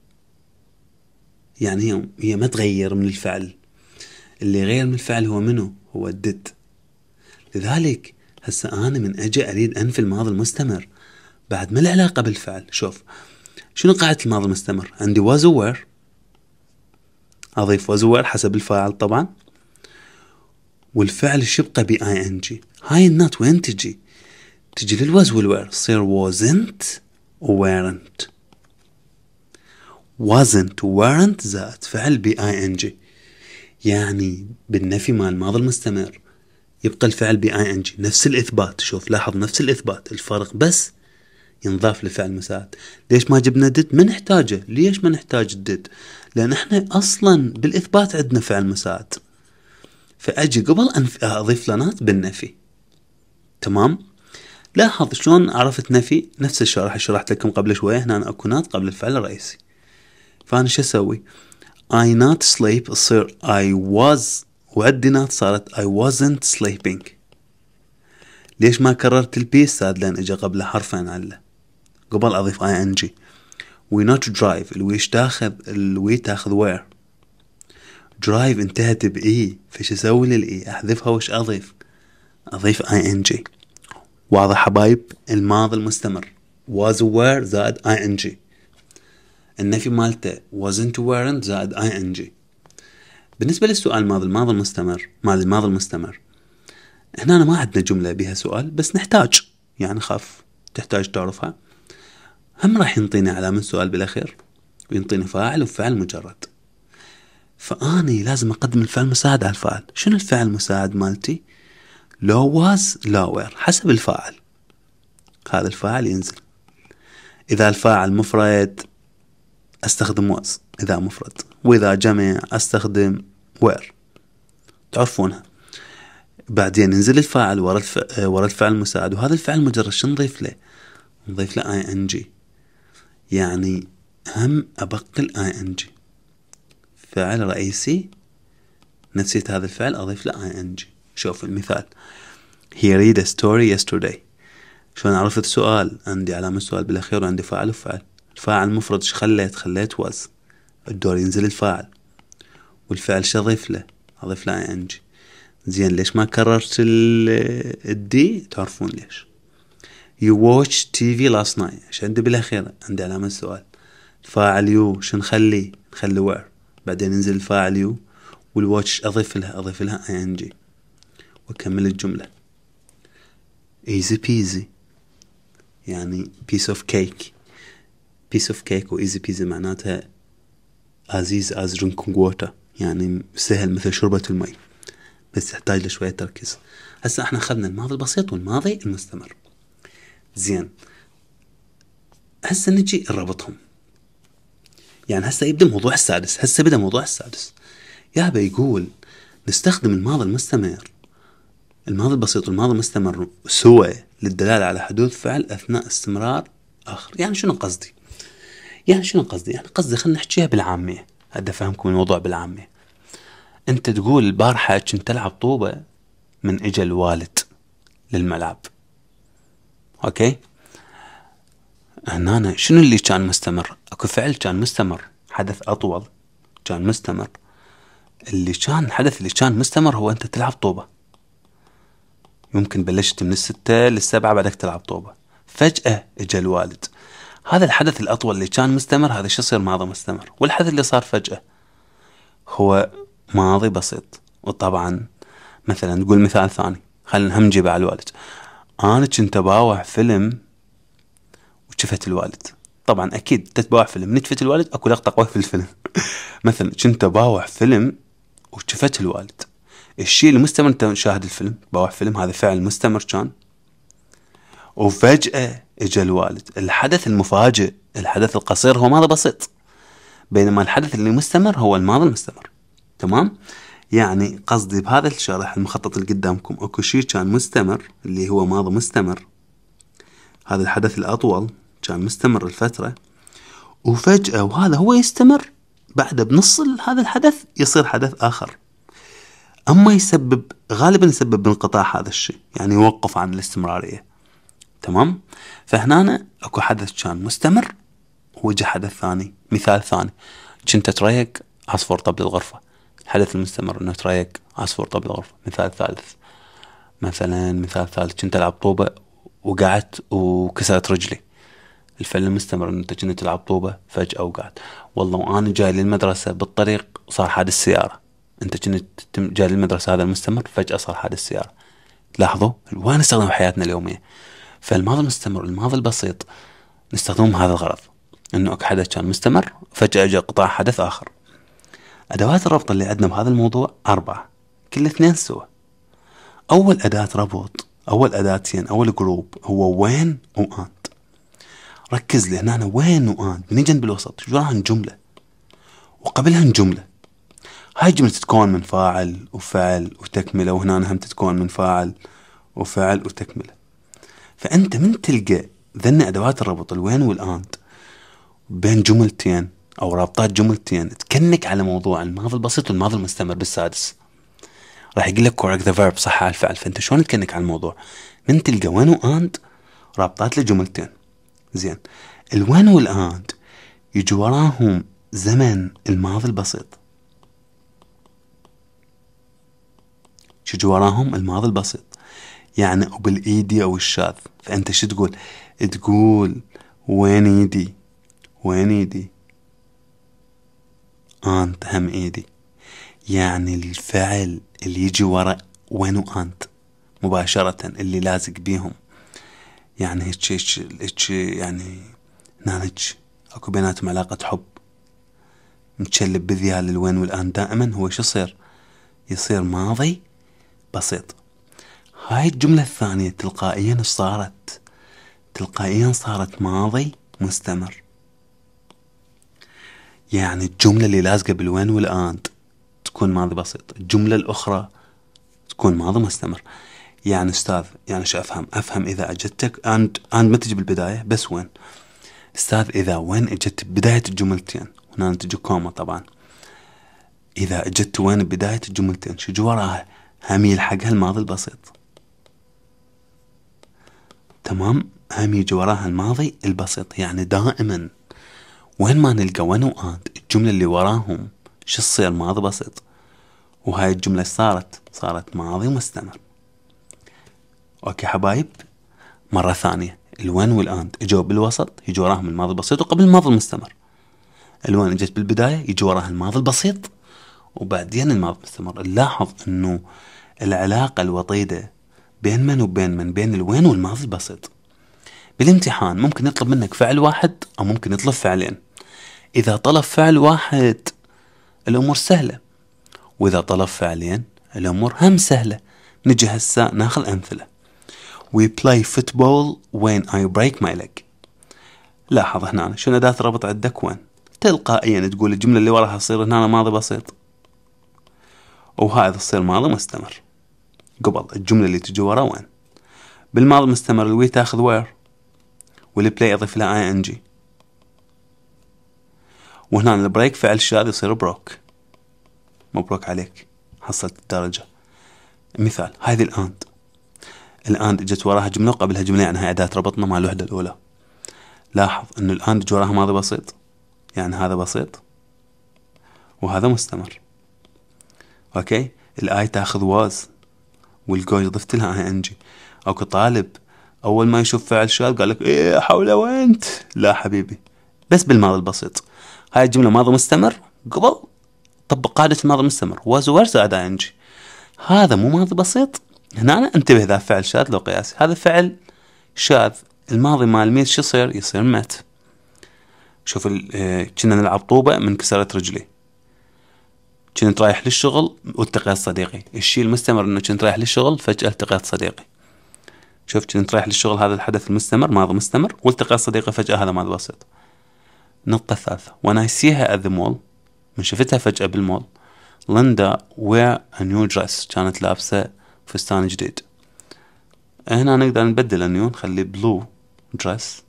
يعني هي هي ما تغير من الفعل اللي غير من الفعل هو منه هو الدد لذلك هسه انا من اجي اريد انفي الماضي المستمر بعد ما العلاقه بالفعل شوف شنو قاعده الماضي المستمر عندي was aware اضيف was aware حسب الفاعل طبعا والفعل شبقه بي اي ان جي هاي النات وين تجي تجي للواز والوير تصير wasn't weren't wasn't weren't زائد فعل بي اي ان جي يعني بالنفي مال الماضي المستمر يبقى الفعل اي ان جي نفس الاثبات شوف لاحظ نفس الاثبات الفرق بس ينضاف لفعل مساعد ليش ما جبنا دد ما نحتاجه ليش ما نحتاج الدد لان احنا اصلا بالاثبات عندنا فعل مساعد فاجي قبل ان اضيف لنات بالنفي تمام لاحظ شلون عرفت نفي نفس الشرح شرحت لكم قبل شويه هنا أنا اكو نات قبل الفعل الرئيسي فانا شو اسوي I not sleep تصير I was وعدنا صارت I wasn't sleeping ليش ما كررت البي الساد لان اجى قبله حرفين علة قبل اضيف اي ان جي وي نوت درايف الويش تاخذ الوي تاخذ وير درايف انتهت باي e. فش اسوي للاي e؟ احذفها وش اضيف اضيف اي ان جي واضح حبايب الماضي المستمر was aware زائد ing النفي مالته wasn't weren't زائد ing بالنسبه للسؤال الماضي الماضي المستمر ماضي الماضي المستمر هنا أنا ما عندنا جمله بها سؤال بس نحتاج يعني خاف تحتاج تعرفها هم راح ينطيني علامه سؤال بالاخير وينطيني فاعل وفعل مجرد فاني لازم اقدم الفعل مساعد على الفاعل شنو الفعل المساعد مالتي لو واز لاوير حسب الفاعل هذا الفاعل ينزل اذا الفاعل مفرد استخدم واز اذا مفرد واذا جمع استخدم وير تعرفونها بعدين ينزل الفاعل ورا الف... ورا الفعل المساعد وهذا الفعل مجرد شو نضيف له؟ نضيف له اي ان جي يعني هم ابقي الاي ان جي فعل رئيسي نفسية هذا الفعل اضيف له اي ان جي شوف المثال هي ريد ستوري يسترداي شلون عرفت سؤال عندي علامة سؤال بالاخير وعندي فاعل وفعل الفاعل مفرد ايش خليت؟ خليت واز الدور ينزل الفاعل والفعل شضيف له اضيف له اي ان جي زين ليش ما كررت الدي تعرفون ليش يو واتش تي في لاست نايت ايش عندي بالاخير عندي علامه سؤال فاعل يو شو نخلي نخلي وير بعدين ننزل الفاعل يو والواتش اضيف لها اضيف لها اي ان جي واكمل الجمله ايزي بيزي يعني بيس اوف كيك بيس اوف كيك وايزي بيزي معناتها عزيز از درينكينج ووتر يعني سهل مثل شربة المي بس يحتاج لشوية تركيز هسا احنا اخذنا الماضي البسيط والماضي المستمر زين هسا نجي نربطهم يعني هسا يبدا الموضوع السادس هسا بدا الموضوع السادس يا يقول نستخدم الماضي المستمر الماضي البسيط والماضي المستمر سوى للدلالة على حدوث فعل أثناء استمرار آخر يعني شنو قصدي يعني شنو قصدي يعني قصدي خلينا نحكيها بالعامية هذا فهمكم الموضوع بالعامة انت تقول البارحة كنت العب طوبة من اجى الوالد للملعب اوكي هنا شنو اللي كان مستمر اكو فعل كان مستمر حدث اطول كان مستمر اللي كان الحدث اللي كان مستمر هو انت تلعب طوبه يمكن بلشت من الستة للسبعة بعدك تلعب طوبة فجأة اجى الوالد هذا الحدث الأطول اللي كان مستمر هذا شو يصير ماضي مستمر والحدث اللي صار فجأة هو ماضي بسيط وطبعا مثلا نقول مثال ثاني خلينا هم نجيبه على الوالد أنا كنت أباوع فيلم وشفت الوالد طبعا أكيد تتباوع فيلم نتفت الوالد أكو لقطة قوية في الفيلم مثلا كنت أباوع فيلم وشفت الوالد الشيء المستمر انت شاهد الفيلم باوع فيلم هذا فعل مستمر كان وفجأة اجى الوالد الحدث المفاجئ الحدث القصير هو ماضي بسيط بينما الحدث اللي مستمر هو الماضي المستمر تمام يعني قصدي بهذا الشرح المخطط اللي قدامكم اكو شيء كان مستمر اللي هو ماضي مستمر هذا الحدث الاطول كان مستمر الفتره وفجاه وهذا هو يستمر بعد بنص هذا الحدث يصير حدث اخر اما يسبب غالبا يسبب انقطاع هذا الشيء يعني يوقف عن الاستمراريه تمام فهنا اكو حدث كان مستمر وجا حدث ثاني مثال ثاني كنت اتريق عصفور طب الغرفة الحدث المستمر انه تريق عصفور طب الغرفة مثال ثالث مثلا مثال ثالث كنت العب طوبة وقعدت وكسرت رجلي الفل المستمر انه انت كنت تلعب طوبة فجأة وقعت والله وانا جاي للمدرسة بالطريق صار حادث سيارة انت كنت جاي للمدرسة هذا المستمر فجأة صار حادث سيارة تلاحظوا وين استخدم حياتنا اليومية فالماضي المستمر الماضي البسيط نستخدمه هذا الغرض انه حدث كان مستمر فجأة جاء قطاع حدث اخر ادوات الربط اللي عندنا بهذا الموضوع اربعة كل اثنين سوا اول اداة ربط اول اداتين اول جروب هو وين وانت ركز لي هنا وين وانت من جنب الوسط راح جملة وقبلها جملة هاي الجملة تتكون من فاعل وفعل وتكملة وهنا هم تتكون من فاعل وفعل وتكمله فأنت من تلقى ذن أدوات الربط الوين والآنت بين جملتين أو رابطات جملتين تكنك على موضوع الماضي البسيط والماضي المستمر بالسادس راح يقول لك correct the verb صح على الفعل فأنت شلون تكنك على الموضوع من تلقى وين وآنت رابطات لجملتين زين الوين والآنت يجي وراهم زمن الماضي البسيط يجي وراهم الماضي البسيط يعني وبالايدي بالإيدي أو الشاذ فأنت شو تقول تقول وين إيدي وين إيدي أنت هم إيدي يعني الفعل اللي يجي ورا وين أنت مباشرة اللي لازق بيهم يعني هيك هيك يعني نانج اكو بيناتهم علاقة حب متشلب بذيال الوين والان دائما هو شو يصير يصير ماضي بسيط هاي الجملة الثانية تلقائيا صارت تلقائيا صارت ماضي مستمر يعني الجملة اللي لازقة بالوين والآن تكون ماضي بسيط الجملة الأخرى تكون ماضي مستمر يعني أستاذ يعني شو أفهم أفهم إذا أجدتك أند أند ما تجي بالبداية بس وين أستاذ إذا وين أجدت بداية الجملتين هنا تجي كوما طبعا إذا أجدت وين بداية الجملتين شو وراها هم يلحقها الماضي البسيط تمام هم يجي وراها الماضي البسيط يعني دائما وين ما نلقى وين وآت الجملة اللي وراهم شو تصير ماضي بسيط وهاي الجملة صارت صارت ماضي مستمر اوكي حبايب مرة ثانية الوين والاند اجوا بالوسط يجي وراهم الماضي البسيط وقبل الماضي المستمر الوين اجت بالبداية يجي وراها الماضي البسيط وبعدين الماضي المستمر نلاحظ انه العلاقة الوطيدة بين من وبين من بين الوين والماضي البسيط بالامتحان ممكن يطلب منك فعل واحد أو ممكن يطلب فعلين إذا طلب فعل واحد الأمور سهلة وإذا طلب فعلين الأمور هم سهلة نجي هسا ناخذ أمثلة We play football when I break my leg لاحظ هنا شنو أداة ربط عندك وين تلقائيا تقول الجملة اللي وراها تصير هنا ماضي بسيط وهذا تصير ماضي مستمر قبل الجملة اللي تجي ورا وين بالماضي مستمر الوي تاخذ وير والبلاي اضيف لها اي ان جي وهنا البريك فعل الشاذ يصير بروك مبروك عليك حصلت الدرجة مثال هذه الاند الاند اجت وراها جملة وقبلها جملة يعني هي أداة ربطنا مع الوحدة الأولى لاحظ أنه الاند اجت وراها ماضي بسيط يعني هذا بسيط وهذا مستمر أوكي الآي تاخذ واز والجوي ضفت لها اي ان جي اكو طالب اول ما يشوف فعل شاذ قال لك ايه حوله وانت لا حبيبي بس بالماضي البسيط هاي الجمله ماضي مستمر قبل طبق قاعده الماضي المستمر واز ورز اي ان جي هذا مو ماضي بسيط هنا أنا انتبه ذا فعل شاذ لو قياسي هذا فعل شاذ الماضي مال ميت شو يصير يصير مات شوف إيه، كنا نلعب طوبة من كسرت رجلي كنت رايح للشغل والتقيت صديقي الشيء المستمر انه كنت رايح للشغل فجأة التقيت صديقي شوف كنت رايح للشغل هذا الحدث المستمر ماضي مستمر والتقيت صديقي فجأة هذا ماضي بسيط النقطة الثالثة وانا سيها اذ ذا مول من شفتها فجأة بالمول ليندا وير ا نيو dress كانت لابسة فستان جديد هنا نقدر نبدل النيو نخلي بلو دريس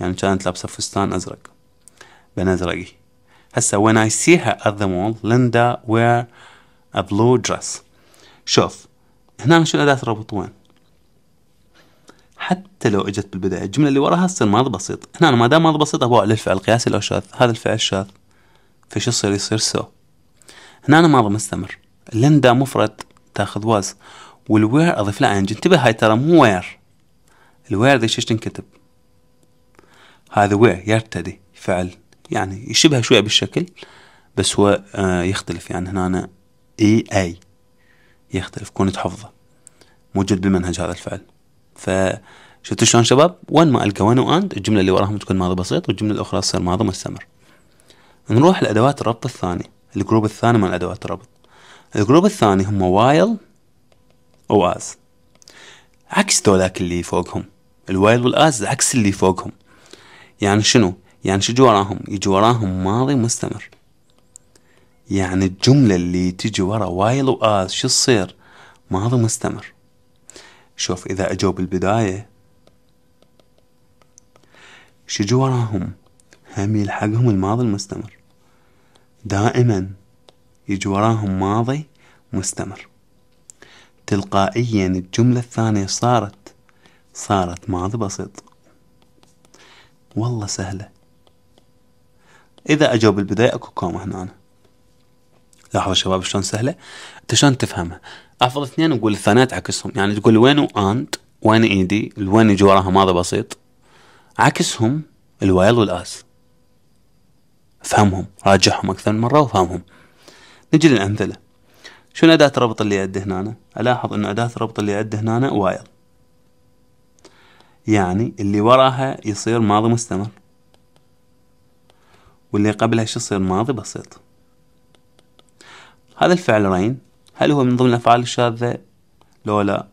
يعني كانت لابسة فستان أزرق بنزرقي هسا when I see her at the mall Linda wear a blue dress شوف هنا شو الأداة الربط وين حتى لو اجت بالبداية الجملة اللي وراها تصير ماضي بسيط هنا ما دام ماضي بسيط أبوع للفعل قياسي لو شاذ هذا الفعل شاذ فشو يصير يصير سو هنا أنا مستمر ليندا مفرد تاخذ واز والوير أضيف لها انج انتبه هاي ترى مو وير الوير ذي شو تنكتب هذا وير يرتدي فعل يعني يشبه شوية بالشكل بس هو آه، يختلف يعني هنا أنا اي اي يختلف كون تحفظه موجود بالمنهج هذا الفعل فشفتوا شلون شباب وين ما القى وين واند الجمله اللي وراهم تكون ماضي بسيط والجمله الاخرى تصير ماضي مستمر نروح لادوات الربط الثاني الجروب الثاني من ادوات الربط الجروب الثاني هم وايل واز عكس ذولاك اللي فوقهم الوايل والاز عكس اللي فوقهم يعني شنو يعني شو وراهم يجي وراهم ماضي مستمر يعني الجملة اللي تجي ورا وايل وآز شو تصير ماضي مستمر شوف إذا أجوا بالبداية شو وراهم هم يلحقهم الماضي المستمر دائما يجي وراهم ماضي مستمر تلقائيا الجملة الثانية صارت صارت ماضي بسيط والله سهله اذا اجوا بالبدايه اكو كوما هنا أنا. لاحظوا شباب شلون سهله انت شلون تفهمها احفظ اثنين وقول الثانية عكسهم يعني تقول وين وانت وين ايدي الوين يجي وراها ماذا بسيط عكسهم الوايل والاس فهمهم راجعهم اكثر من مره وفهمهم نجي للامثله شنو اداه الربط اللي عندي هنا الاحظ انه اداه الربط اللي عندي هنا وايل يعني اللي وراها يصير ماضي مستمر واللي قبلها شو يصير ماضي بسيط هذا الفعل رين هل هو من ضمن الأفعال الشاذة؟ لو لا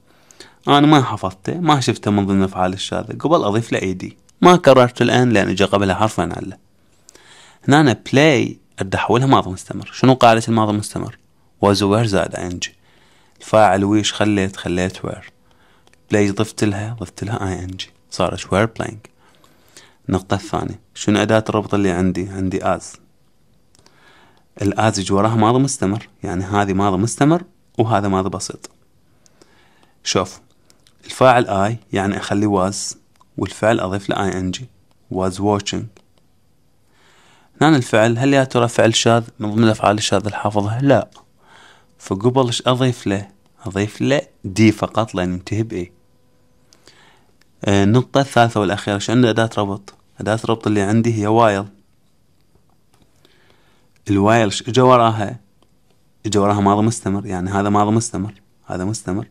أنا ما حفظته ما شفته من ضمن الأفعال الشاذة قبل أضيف له ايدي ما كررت الآن لأن إجا قبلها حرف علة هنا أنا بلاي أرد أحولها ماضي مستمر شنو قاعدة الماضي المستمر؟ was وير زائد ing الفاعل ويش خليت خليت وير بلاي ضفت لها ضفت لها ing صارت وير playing النقطة الثانية شنو أداة الربط اللي عندي عندي از الاز وراها ماضي مستمر يعني هذه ماضي مستمر وهذا ماضي بسيط شوف الفاعل اي يعني أخلي واز والفعل اضيف له اي ان جي واز واتشنج هنا الفعل هل يا ترى فعل شاذ من ضمن الافعال الشاذة الحافظة لا فقبل ايش اضيف له اضيف له دي فقط لان ينتهي بايه e. النقطة الثالثة والأخيرة شو عندنا أداة ربط أداة الربط اللي عندي هي وايل الوايل اجا وراها اجا وراها ماضي مستمر يعني هذا ماضي مستمر هذا مستمر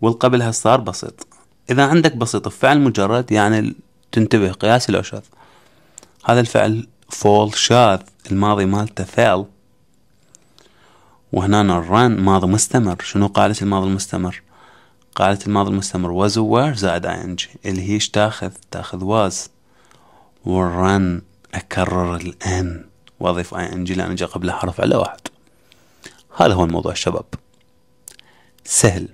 والقبلها صار بسيط إذا عندك بسيط فعل مجرد يعني تنتبه قياس لو شاذ هذا الفعل فول شاذ الماضي مالته فعل وهنا الران ماضي مستمر شنو قاعدة الماضي المستمر قاعدة الماضي المستمر was aware زائد ing اللي هي تاخذ تاخذ was والرن أكرر الآن وأضيف آي آه، إن جي لأن جاء قبلها حرف على واحد هذا هو الموضوع الشباب سهل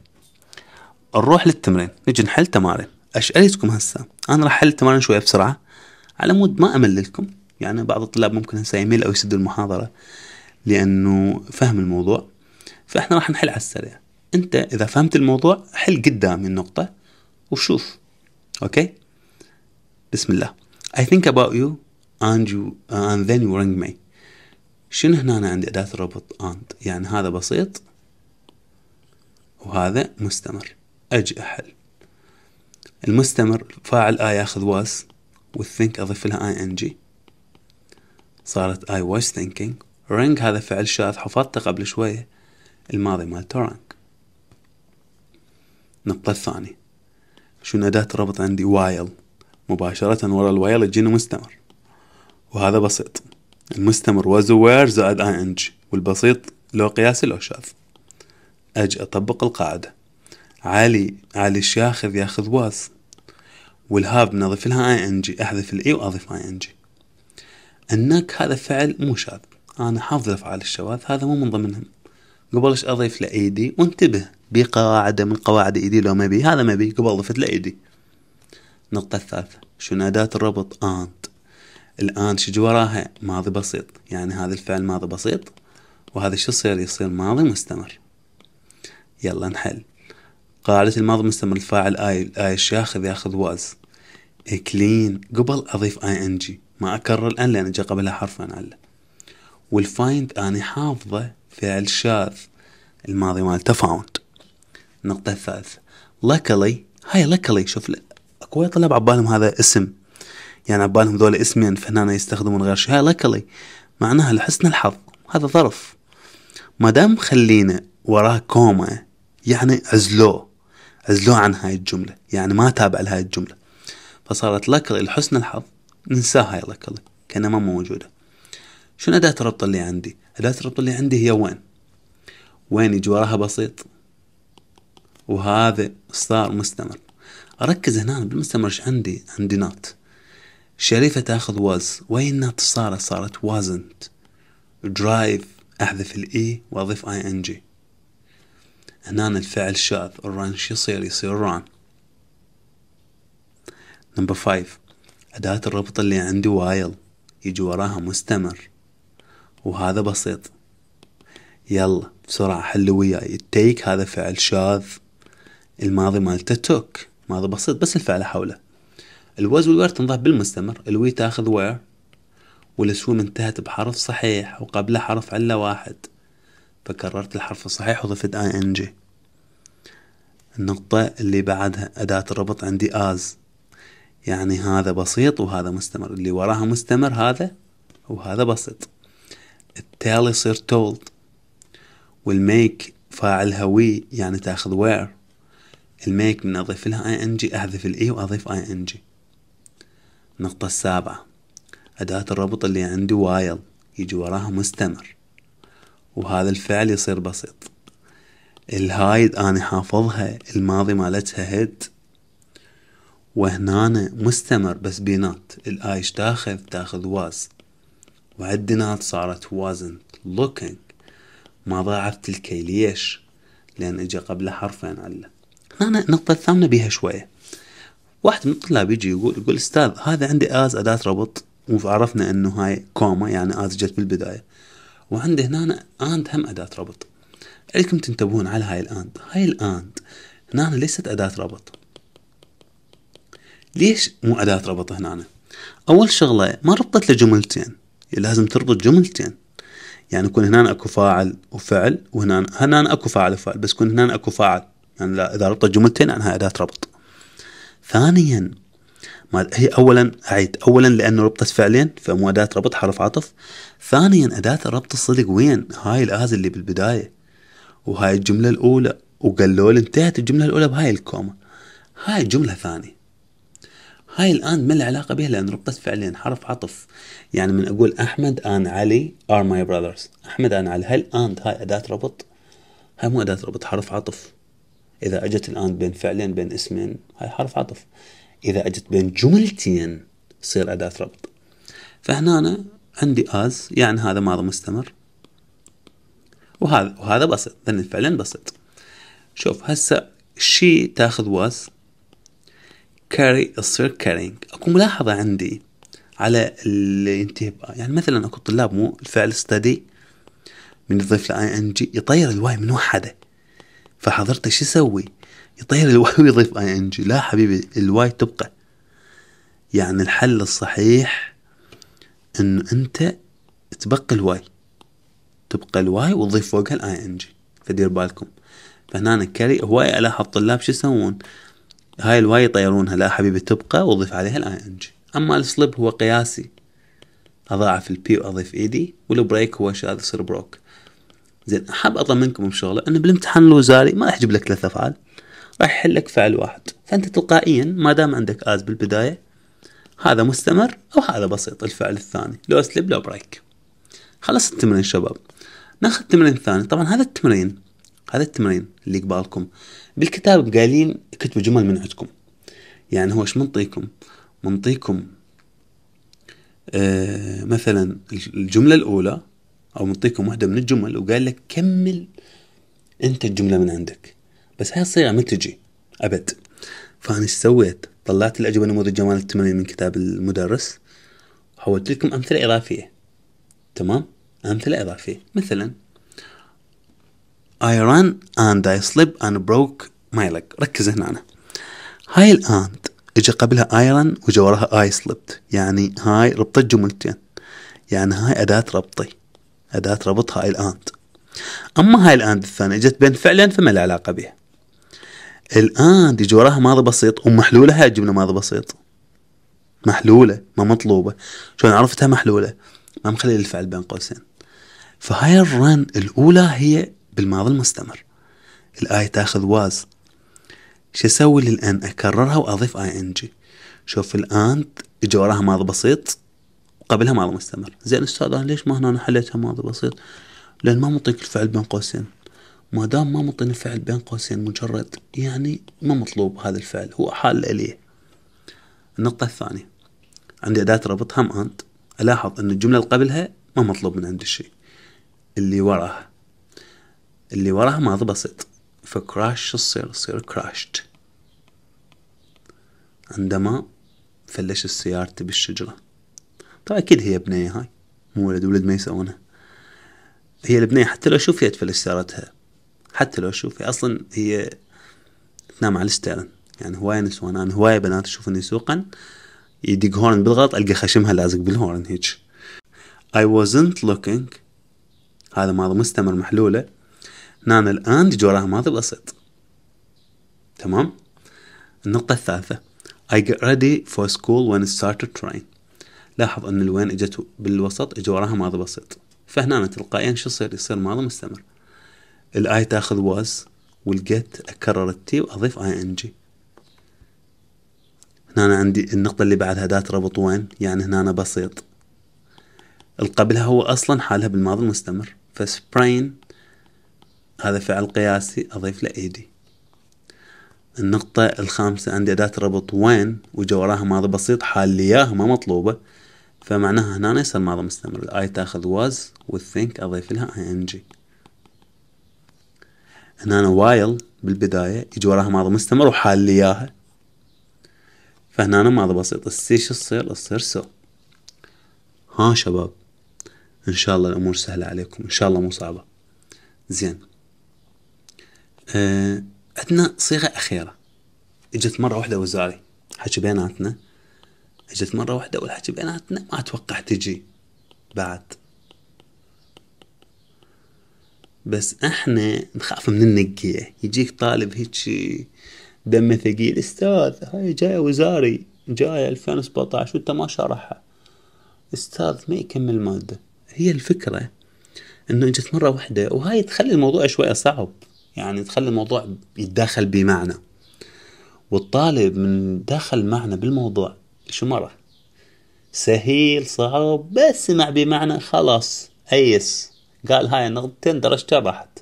نروح للتمرين نجي نحل تمارين أشأليتكم هسه أنا راح أحل التمارين شوية بسرعة على مود ما أمللكم يعني بعض الطلاب ممكن هسه يميل أو يسد المحاضرة لأنه فهم الموضوع فإحنا راح نحل على السريع أنت إذا فهمت الموضوع حل قدامي النقطة وشوف أوكي بسم الله I think about you and you uh, and then you ring me شنو هنا عندي أداة الربط and يعني هذا بسيط وهذا مستمر أجي أحل المستمر فاعل I ياخذ was والثينك أضيف لها ing صارت I was thinking رينج هذا فعل شاذ حفظته قبل شوية الماضي مال تورنج النقطة الثانية شنو أداة الربط عندي while مباشرة ورا الواير يجينا مستمر وهذا بسيط المستمر was where زائد ing والبسيط لو قياس لو شاذ أجي أطبق القاعدة علي علي الشاخذ ياخذ واز والهاب نضيف لها اي ان جي احذف الاي e واضيف اي ان جي النك هذا فعل مو شاذ انا حافظ الافعال الشواذ هذا مو من ضمنهم قبل اضيف لايدي ايدي e وانتبه بقاعده من قواعد ايدي e لو ما بي هذا ما بي قبل ضفت لايدي النقطة الثالثة شنو أداة الربط أنت الآن شو وراها ماضي بسيط يعني هذا الفعل ماضي بسيط وهذا شو يصير يصير ماضي مستمر يلا نحل قاعدة الماضي مستمر الفاعل آي آي ياخذ ياخذ واز كلين قبل أضيف آي إن جي ما أكرر الآن لأن جا قبلها حرف أنا ألا والفايند أنا حافظة فعل شاذ الماضي مالته فاوند النقطة الثالثة luckily هاي luckily شوف اكو طلب عبالهم هذا اسم يعني عبالهم ذول اسمين فنانة يستخدمون غير شيء هاي لكلي معناها لحسن الحظ هذا ظرف ما دام خلينا وراه كوما يعني عزلوه عزلوه عن هاي الجملة يعني ما تابع لهاي الجملة فصارت لكلي لحسن الحظ ننساها هاي لكلي كأنها ما موجودة شنو أداة الربط اللي عندي أداة الربط اللي عندي هي وين وين يجي وراها بسيط وهذا صار مستمر ركز هنا بالمستمر عندي عندي نات شريفة تاخذ واز وين نات صارت صارت وازنت درايف احذف الاي e واضيف اي ان جي هنا الفعل شاذ الران شو يصير يصير ران نمبر فايف أداة الربط اللي عندي وايل يجي وراها مستمر وهذا بسيط يلا بسرعة حلوا وياي التيك هذا فعل شاذ الماضي مالته توك هذا بسيط بس الفعل حوله الواز والوير تنضاف بالمستمر الوي تاخذ وير والسوم انتهت بحرف صحيح وقبله حرف علة واحد فكررت الحرف الصحيح وضفت اي ان جي النقطة اللي بعدها أداة الربط عندي آز يعني هذا بسيط وهذا مستمر اللي وراها مستمر هذا وهذا بسيط التالي يصير تولد والميك فاعلها وي يعني تاخذ وير الميك من أضيف لها اي ان جي أحذف الاي e وأضيف اي ان جي النقطة السابعة أداة الربط اللي عندي وايل يجي وراها مستمر وهذا الفعل يصير بسيط الهايد أنا حافظها الماضي مالتها هيد وهنا مستمر بس بينات الآيش تاخذ تاخذ واز وعدي نات صارت wasn't looking ما ضاعفت الكي ليش لأن إجا قبل حرفين علّه هنا النقطة الثامنة بيها شوية واحد من الطلاب يجي يقول يقول استاذ هذا عندي از اداة ربط وعرفنا انه هاي كوما يعني از جت بالبداية وعندي هنا اند هم اداة ربط عليكم تنتبهون على هاي الاند هاي الاند هنا ليست اداة ربط ليش مو اداة ربط هنا اول شغلة ما ربطت لجملتين يعني لازم تربط جملتين يعني يكون هنا اكو فاعل وفعل وهنا هنا اكو فاعل وفعل بس يكون هنا اكو فاعل لأن يعني إذا ربطت جملتين أنها أداة ربط ثانيا ما هي أولا أعيد أولا لأنه ربطت فعلين فمو أداة ربط حرف عطف ثانيا أداة ربط الصدق وين هاي الآز اللي بالبداية وهاي الجملة الأولى وقالوا له انتهت الجملة الأولى بهاي الكومة هاي جملة ثانية هاي الآن ما لها علاقة بها لأن ربطت فعلين حرف عطف يعني من أقول أحمد أن علي ار ماي براذرز أحمد أن علي هل أنت هاي أداة ربط هاي مو أداة ربط حرف عطف إذا أجت الآن بين فعلين بين اسمين هاي حرف عطف إذا أجت بين جملتين تصير أداة ربط فهنا أنا عندي از يعني هذا ماضي مستمر وهذا وهذا بسيط لأن فعلا بسيط شوف هسه شي تاخذ واز كاري تصير كارينج اكو ملاحظة عندي على اللي ينتهي بقى. يعني مثلا اكو طلاب مو الفعل ستدي من يضيف لاي ان جي يطير الواي من وحده فحضرته شو يسوي؟ يطير الواي ويضيف اي ان جي لا حبيبي الواي تبقى يعني الحل الصحيح انه انت تبقى الواي تبقى الواي وتضيف فوقها الاي ان جي فدير بالكم فهنا كاري هواي الاحظ الطلاب شو يسوون هاي الواي يطيرونها لا حبيبي تبقى وضيف عليها الاي ان جي اما السلب هو قياسي اضاعف البي واضيف ايدي e والبريك هو شاذ يصير بروك زين حاب اطمنكم بشغله انه بالامتحان الوزاري ما راح يجيب لك ثلاث افعال راح يحل لك فعل واحد فانت تلقائيا ما دام عندك از بالبدايه هذا مستمر او هذا بسيط الفعل الثاني لو سليب لو بريك خلص التمرين شباب ناخذ التمرين الثاني طبعا هذا التمرين هذا التمرين اللي قبالكم بالكتاب قايلين كتبوا جمل من عندكم يعني هو ايش منطيكم منطيكم آه مثلا الجمله الاولى او منطيكم واحده من الجمل وقال لك كمل انت الجمله من عندك بس هاي الصيغه ما تجي ابد فانا ايش سويت؟ طلعت الاجوبه نموذج جمال التمرين من كتاب المدرس حولت لكم امثله اضافيه تمام؟ امثله اضافيه مثلا I ran and I slipped and broke my leg ركز هنا أنا. هاي الاند اجى قبلها ايرن وجا وراها اي سلبت يعني هاي ربطت جملتين يعني هاي اداة ربطي أداة ربطها هاي الأند أما هاي الأند الثانية جت بين فعلا فما لها علاقة بها الأند يجي وراها ماضي بسيط ومحلولها الجملة ماضي بسيط محلولة ما مطلوبة شلون عرفتها محلولة ما مخلي الفعل بين قوسين فهاي الرن الأولى هي بالماضي المستمر الآي تاخذ واز شو اسوي للان اكررها واضيف اي ان جي شوف الأند يجي وراها ماضي بسيط قبلها ما مستمر زين استاذ انا ليش ما هنا حليتها ماضي بسيط لان ما مطيك الفعل بين قوسين ما دام ما منطيني فعل بين قوسين مجرد يعني ما مطلوب هذا الفعل هو حال اليه النقطة الثانية عندي أداة ربط هم انت ألاحظ أن الجملة اللي قبلها ما مطلوب من عندي شيء اللي وراها اللي وراها ماضي بسيط فكراش شو تصير؟ تصير كراشت عندما فلشت سيارتي بالشجرة ترى طيب، أكيد هي بنية هاي مو ولد ولد ما يسوونها هي البنية حتى لو شوفيت في استارتها حتى لو شوفي أصلا هي تنام على الستيرن يعني هواية نسوان أنا هواية بنات أشوفني سوقا يدق هورن بالغلط ألقى خشمها لازق بالهورن هيج I wasn't looking هذا ماضي مستمر محلولة نانا الآن تجي وراها ماضي بسيط تمام النقطة الثالثة I get ready for school when it started rain لاحظ ان الوين اجت بالوسط اجى وراها ماضي بسيط فهنا تلقائيا شو يصير يصير ماضي مستمر الاي تاخذ واز والجيت اكرر التي واضيف اي ان جي هنا أنا عندي النقطة اللي بعدها دات ربط وين يعني هنا أنا بسيط القبلها هو أصلا حالها بالماضي المستمر فسبرين هذا فعل قياسي أضيف له ايدي النقطة الخامسة عندي أداة ربط وين وجوراها وراها ماضي بسيط حال ما مطلوبة فمعناها هنا يصير ماضي مستمر الاي تاخذ واز والثينك اضيف لها اي ان جي هنا وايل بالبدايه يجي وراها ماضي مستمر وحال لي اياها فهنا ماضي بسيط السي شو تصير تصير سو ها شباب ان شاء الله الامور سهله عليكم ان شاء الله مو صعبه زين آه صيغه اخيره اجت مره واحده وزاري حكي بيناتنا اجت مره واحده اول حكي بيناتنا ما اتوقع تجي بعد بس احنا نخاف من النقيه يجيك طالب هيك دمه ثقيل استاذ هاي جايه وزاري جايه 2017 وانت ما شرحها استاذ ما يكمل ماده هي الفكره انه اجت مره واحده وهاي تخلي الموضوع شويه صعب يعني تخلي الموضوع يتداخل بمعنى والطالب من داخل معنا بالموضوع شمرة سهيل صعب بس مع بمعنى خلاص أيس قال هاي النقطتين درجته راحت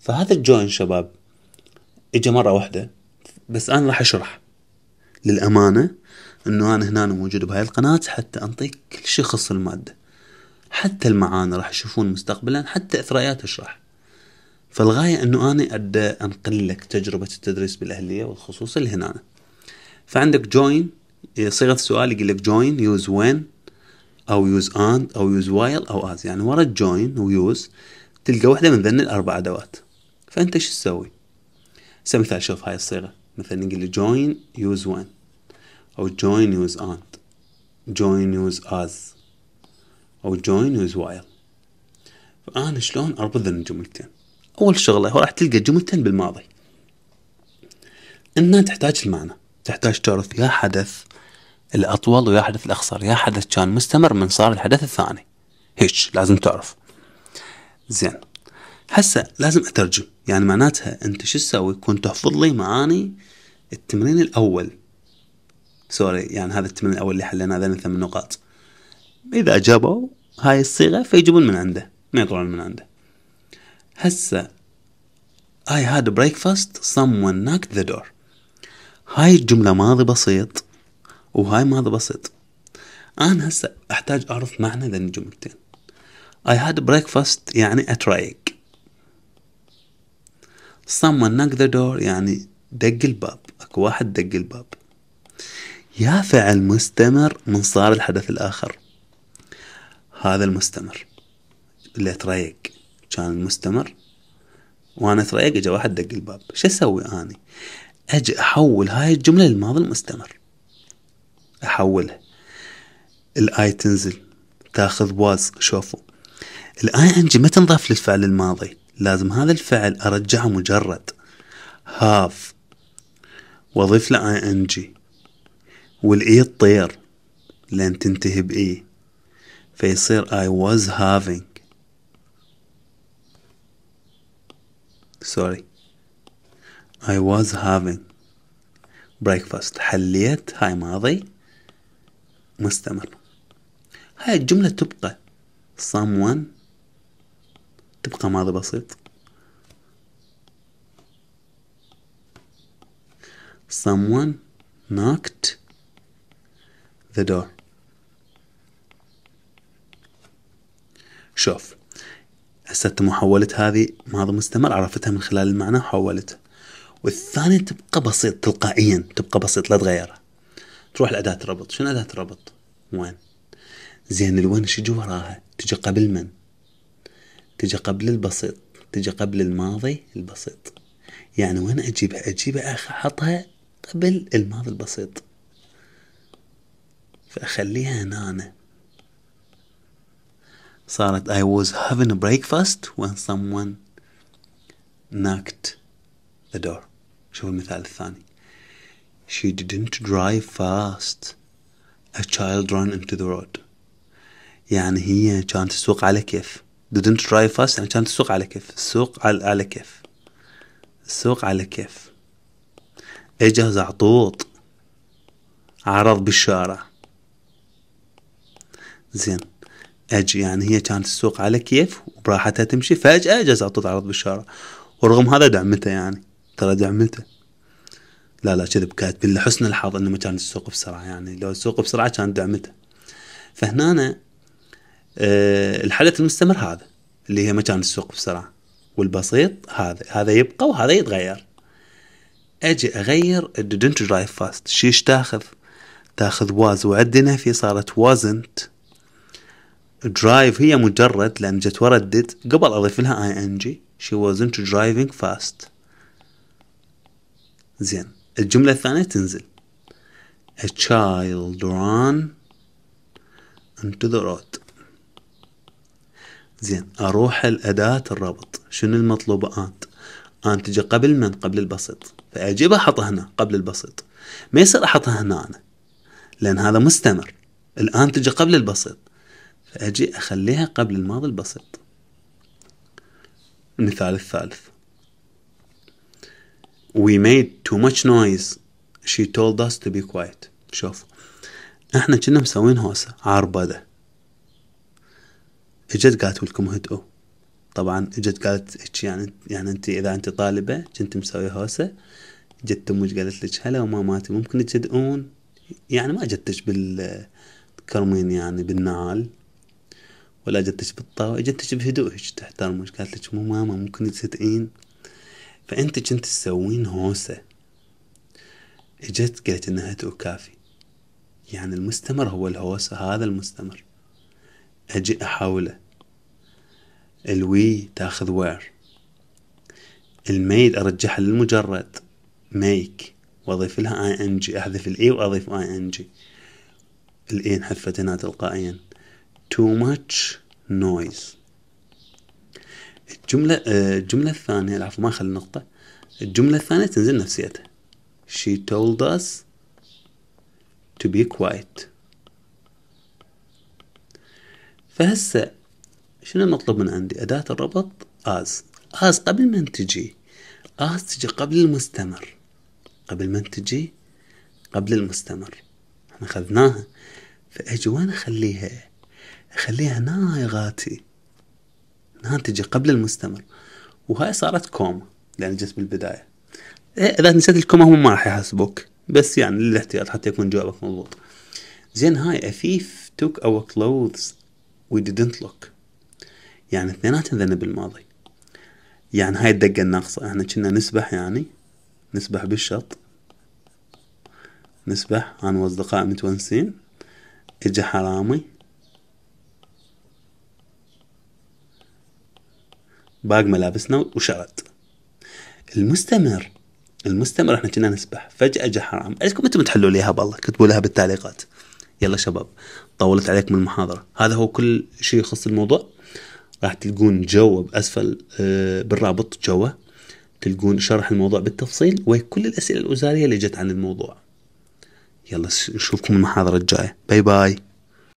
فهذا الجوين شباب اجى مرة واحدة بس أنا راح أشرح للأمانة أنه أنا هنا موجود بهاي القناة حتى أنطيك كل شيء يخص المادة حتى المعاني راح تشوفون مستقبلا حتى إثريات أشرح فالغاية أنه أنا أبدأ أنقل لك تجربة التدريس بالأهلية والخصوص اللي هنا فعندك جوين صيغه السؤال يقول لك جوين يوز وين او يوز اند او يوز وايل او از يعني ورا جوين ويوز تلقى واحده من ذن الاربع ادوات فانت شو تسوي هسه مثال شوف هاي الصيغه مثلا نقول join use when أو join use and join use as أو join use while فأنا شلون أربط ذن الجملتين أول شغلة راح تلقى جملتين بالماضي إنها تحتاج المعنى تحتاج تعرف يا حدث الأطول ويا حدث الأقصر يا حدث كان مستمر من صار الحدث الثاني هيك لازم تعرف زين هسه لازم أترجم يعني معناتها أنت شو تسوي كنت تحفظ لي معاني التمرين الأول سوري يعني هذا التمرين الأول اللي حلينا هذين ثمان نقاط إذا أجابوا هاي الصيغة فيجيبون من عنده ما يطلعون من عنده هسه I had breakfast someone knocked the door هاي الجملة ماضي بسيط وهاي ما بسيط أنا هسه أحتاج أعرف معنى ذن الجملتين I had breakfast يعني at رايق someone knock the door يعني دق الباب اكو واحد دق الباب يا فعل مستمر من صار الحدث الآخر هذا المستمر اللي اتريق كان المستمر وانا اتريق اجا واحد دق الباب شو اسوي اني اجي احول هاي الجمله للماضي المستمر احولها الاي تنزل تاخذ واز شوفوا الاي عندي ما تنضاف للفعل الماضي لازم هذا الفعل ارجعه مجرد هاف واضيف له اي ان جي والاي تطير لان تنتهي باي فيصير اي واز هافينج سوري I was having breakfast حليت هاي ماضي مستمر هاي الجملة تبقى someone تبقى ماضي بسيط someone knocked the door شوف هسه محولت هذه ماضي مستمر عرفتها من خلال المعنى حولتها والثانية تبقى بسيط تلقائيا تبقى بسيط لا تغيرها تروح لأداة الربط شنو أداة الربط وين زين الوين شو وراها تجي قبل من تجي قبل البسيط تجي قبل الماضي البسيط يعني وين أجيبها أجيبها أحطها قبل الماضي البسيط فأخليها هنا أنا صارت I was having a breakfast when someone knocked the door شوف المثال الثاني She didn't drive fast. A child ran into the road. يعني هي كانت تسوق على كيف. Didn't drive fast يعني كانت تسوق على كيف. السوق على, على كيف. السوق على كيف. اجا زعطوط عرض بالشارع. زين اج يعني هي كانت تسوق على كيف وبراحتها تمشي فجأة اجا زعطوط عرض بالشارع. ورغم هذا دعمته يعني ترى دعمته لا لا كذب كانت لحسن الحظ انه ما كان السوق بسرعه يعني لو السوق بسرعه كان دعمته فهنا أنا أه الحدث المستمر هذا اللي هي ما كان السوق بسرعه والبسيط هذا هذا يبقى وهذا يتغير اجي اغير didn't درايف فاست شيش تاخذ تاخذ واز وعدنا في صارت وازنت درايف هي مجرد لان جت ورا قبل اضيف لها اي ان جي شي وازنت درايفنج فاست زين الجملة الثانية تنزل A child ran into the road زين أروح الأداة الربط شنو المطلوبة أنت أنت تجي قبل من قبل البسط فأجيب أحطها هنا قبل البسط ما يصير أحطها هنا أنا لأن هذا مستمر الآن تجي قبل البسط فأجي أخليها قبل الماضي البسيط المثال الثالث We made too much noise she told us to be quiet شوف احنا كنا مسوين هوسة عربدة اجت قالت لكم هدئوا طبعا اجت قالت هيك يعني يعني انت اذا انت طالبة كنت مسوية هوسة جت امك قالت لك هلا وماماتي ممكن تدعون يعني ما جتش بالكرمين يعني بالنعال ولا جتش بالطاوة جتش بهدوء هيك تحترمك قالت لك مو ماما ممكن تهدئين فأنت كنت تسوين هوسة اجت قالت انها كافي يعني المستمر هو الهوسة هذا المستمر اجي احاوله الوي تاخذ وير الميد ارجعها للمجرد ميك واضيف لها اي ان جي احذف الاي واضيف اي ان جي الاي انحذفت هنا تلقائيا too much noise الجمله الجمله آه، الثانيه العفو ما اخذ النقطه الجمله الثانيه تنزل نفسيتها she told us to be quiet فهسه شنو المطلوب من عندي أداة الربط as as قبل ما تجي as تجي قبل المستمر قبل ما تجي قبل المستمر احنا اخذناها فاجي وين اخليها اخليها نايغاتي ناتجة قبل المستمر وهاي صارت كوما لأن جت بالبداية إيه، إذا نسيت الكوما هم ما راح يحاسبوك بس يعني للاحتياط حتى يكون جوابك مضبوط زين هاي a thief took our clothes we didn't look يعني اثنيناتهم ذنب الماضي يعني هاي الدقة الناقصة احنا كنا نسبح يعني نسبح بالشط نسبح عن واصدقائي متونسين اجا حرامي باق ملابسنا وشرد المستمر المستمر احنا كنا نسبح فجأة جاء حرام ايشكم انتم تحلوا ليها بالله كتبوا لها بالتعليقات يلا شباب طولت عليكم المحاضرة هذا هو كل شيء يخص الموضوع راح تلقون جوا بأسفل آه، بالرابط جوا تلقون شرح الموضوع بالتفصيل وكل الأسئلة الوزارية اللي جت عن الموضوع يلا نشوفكم المحاضرة الجاية باي باي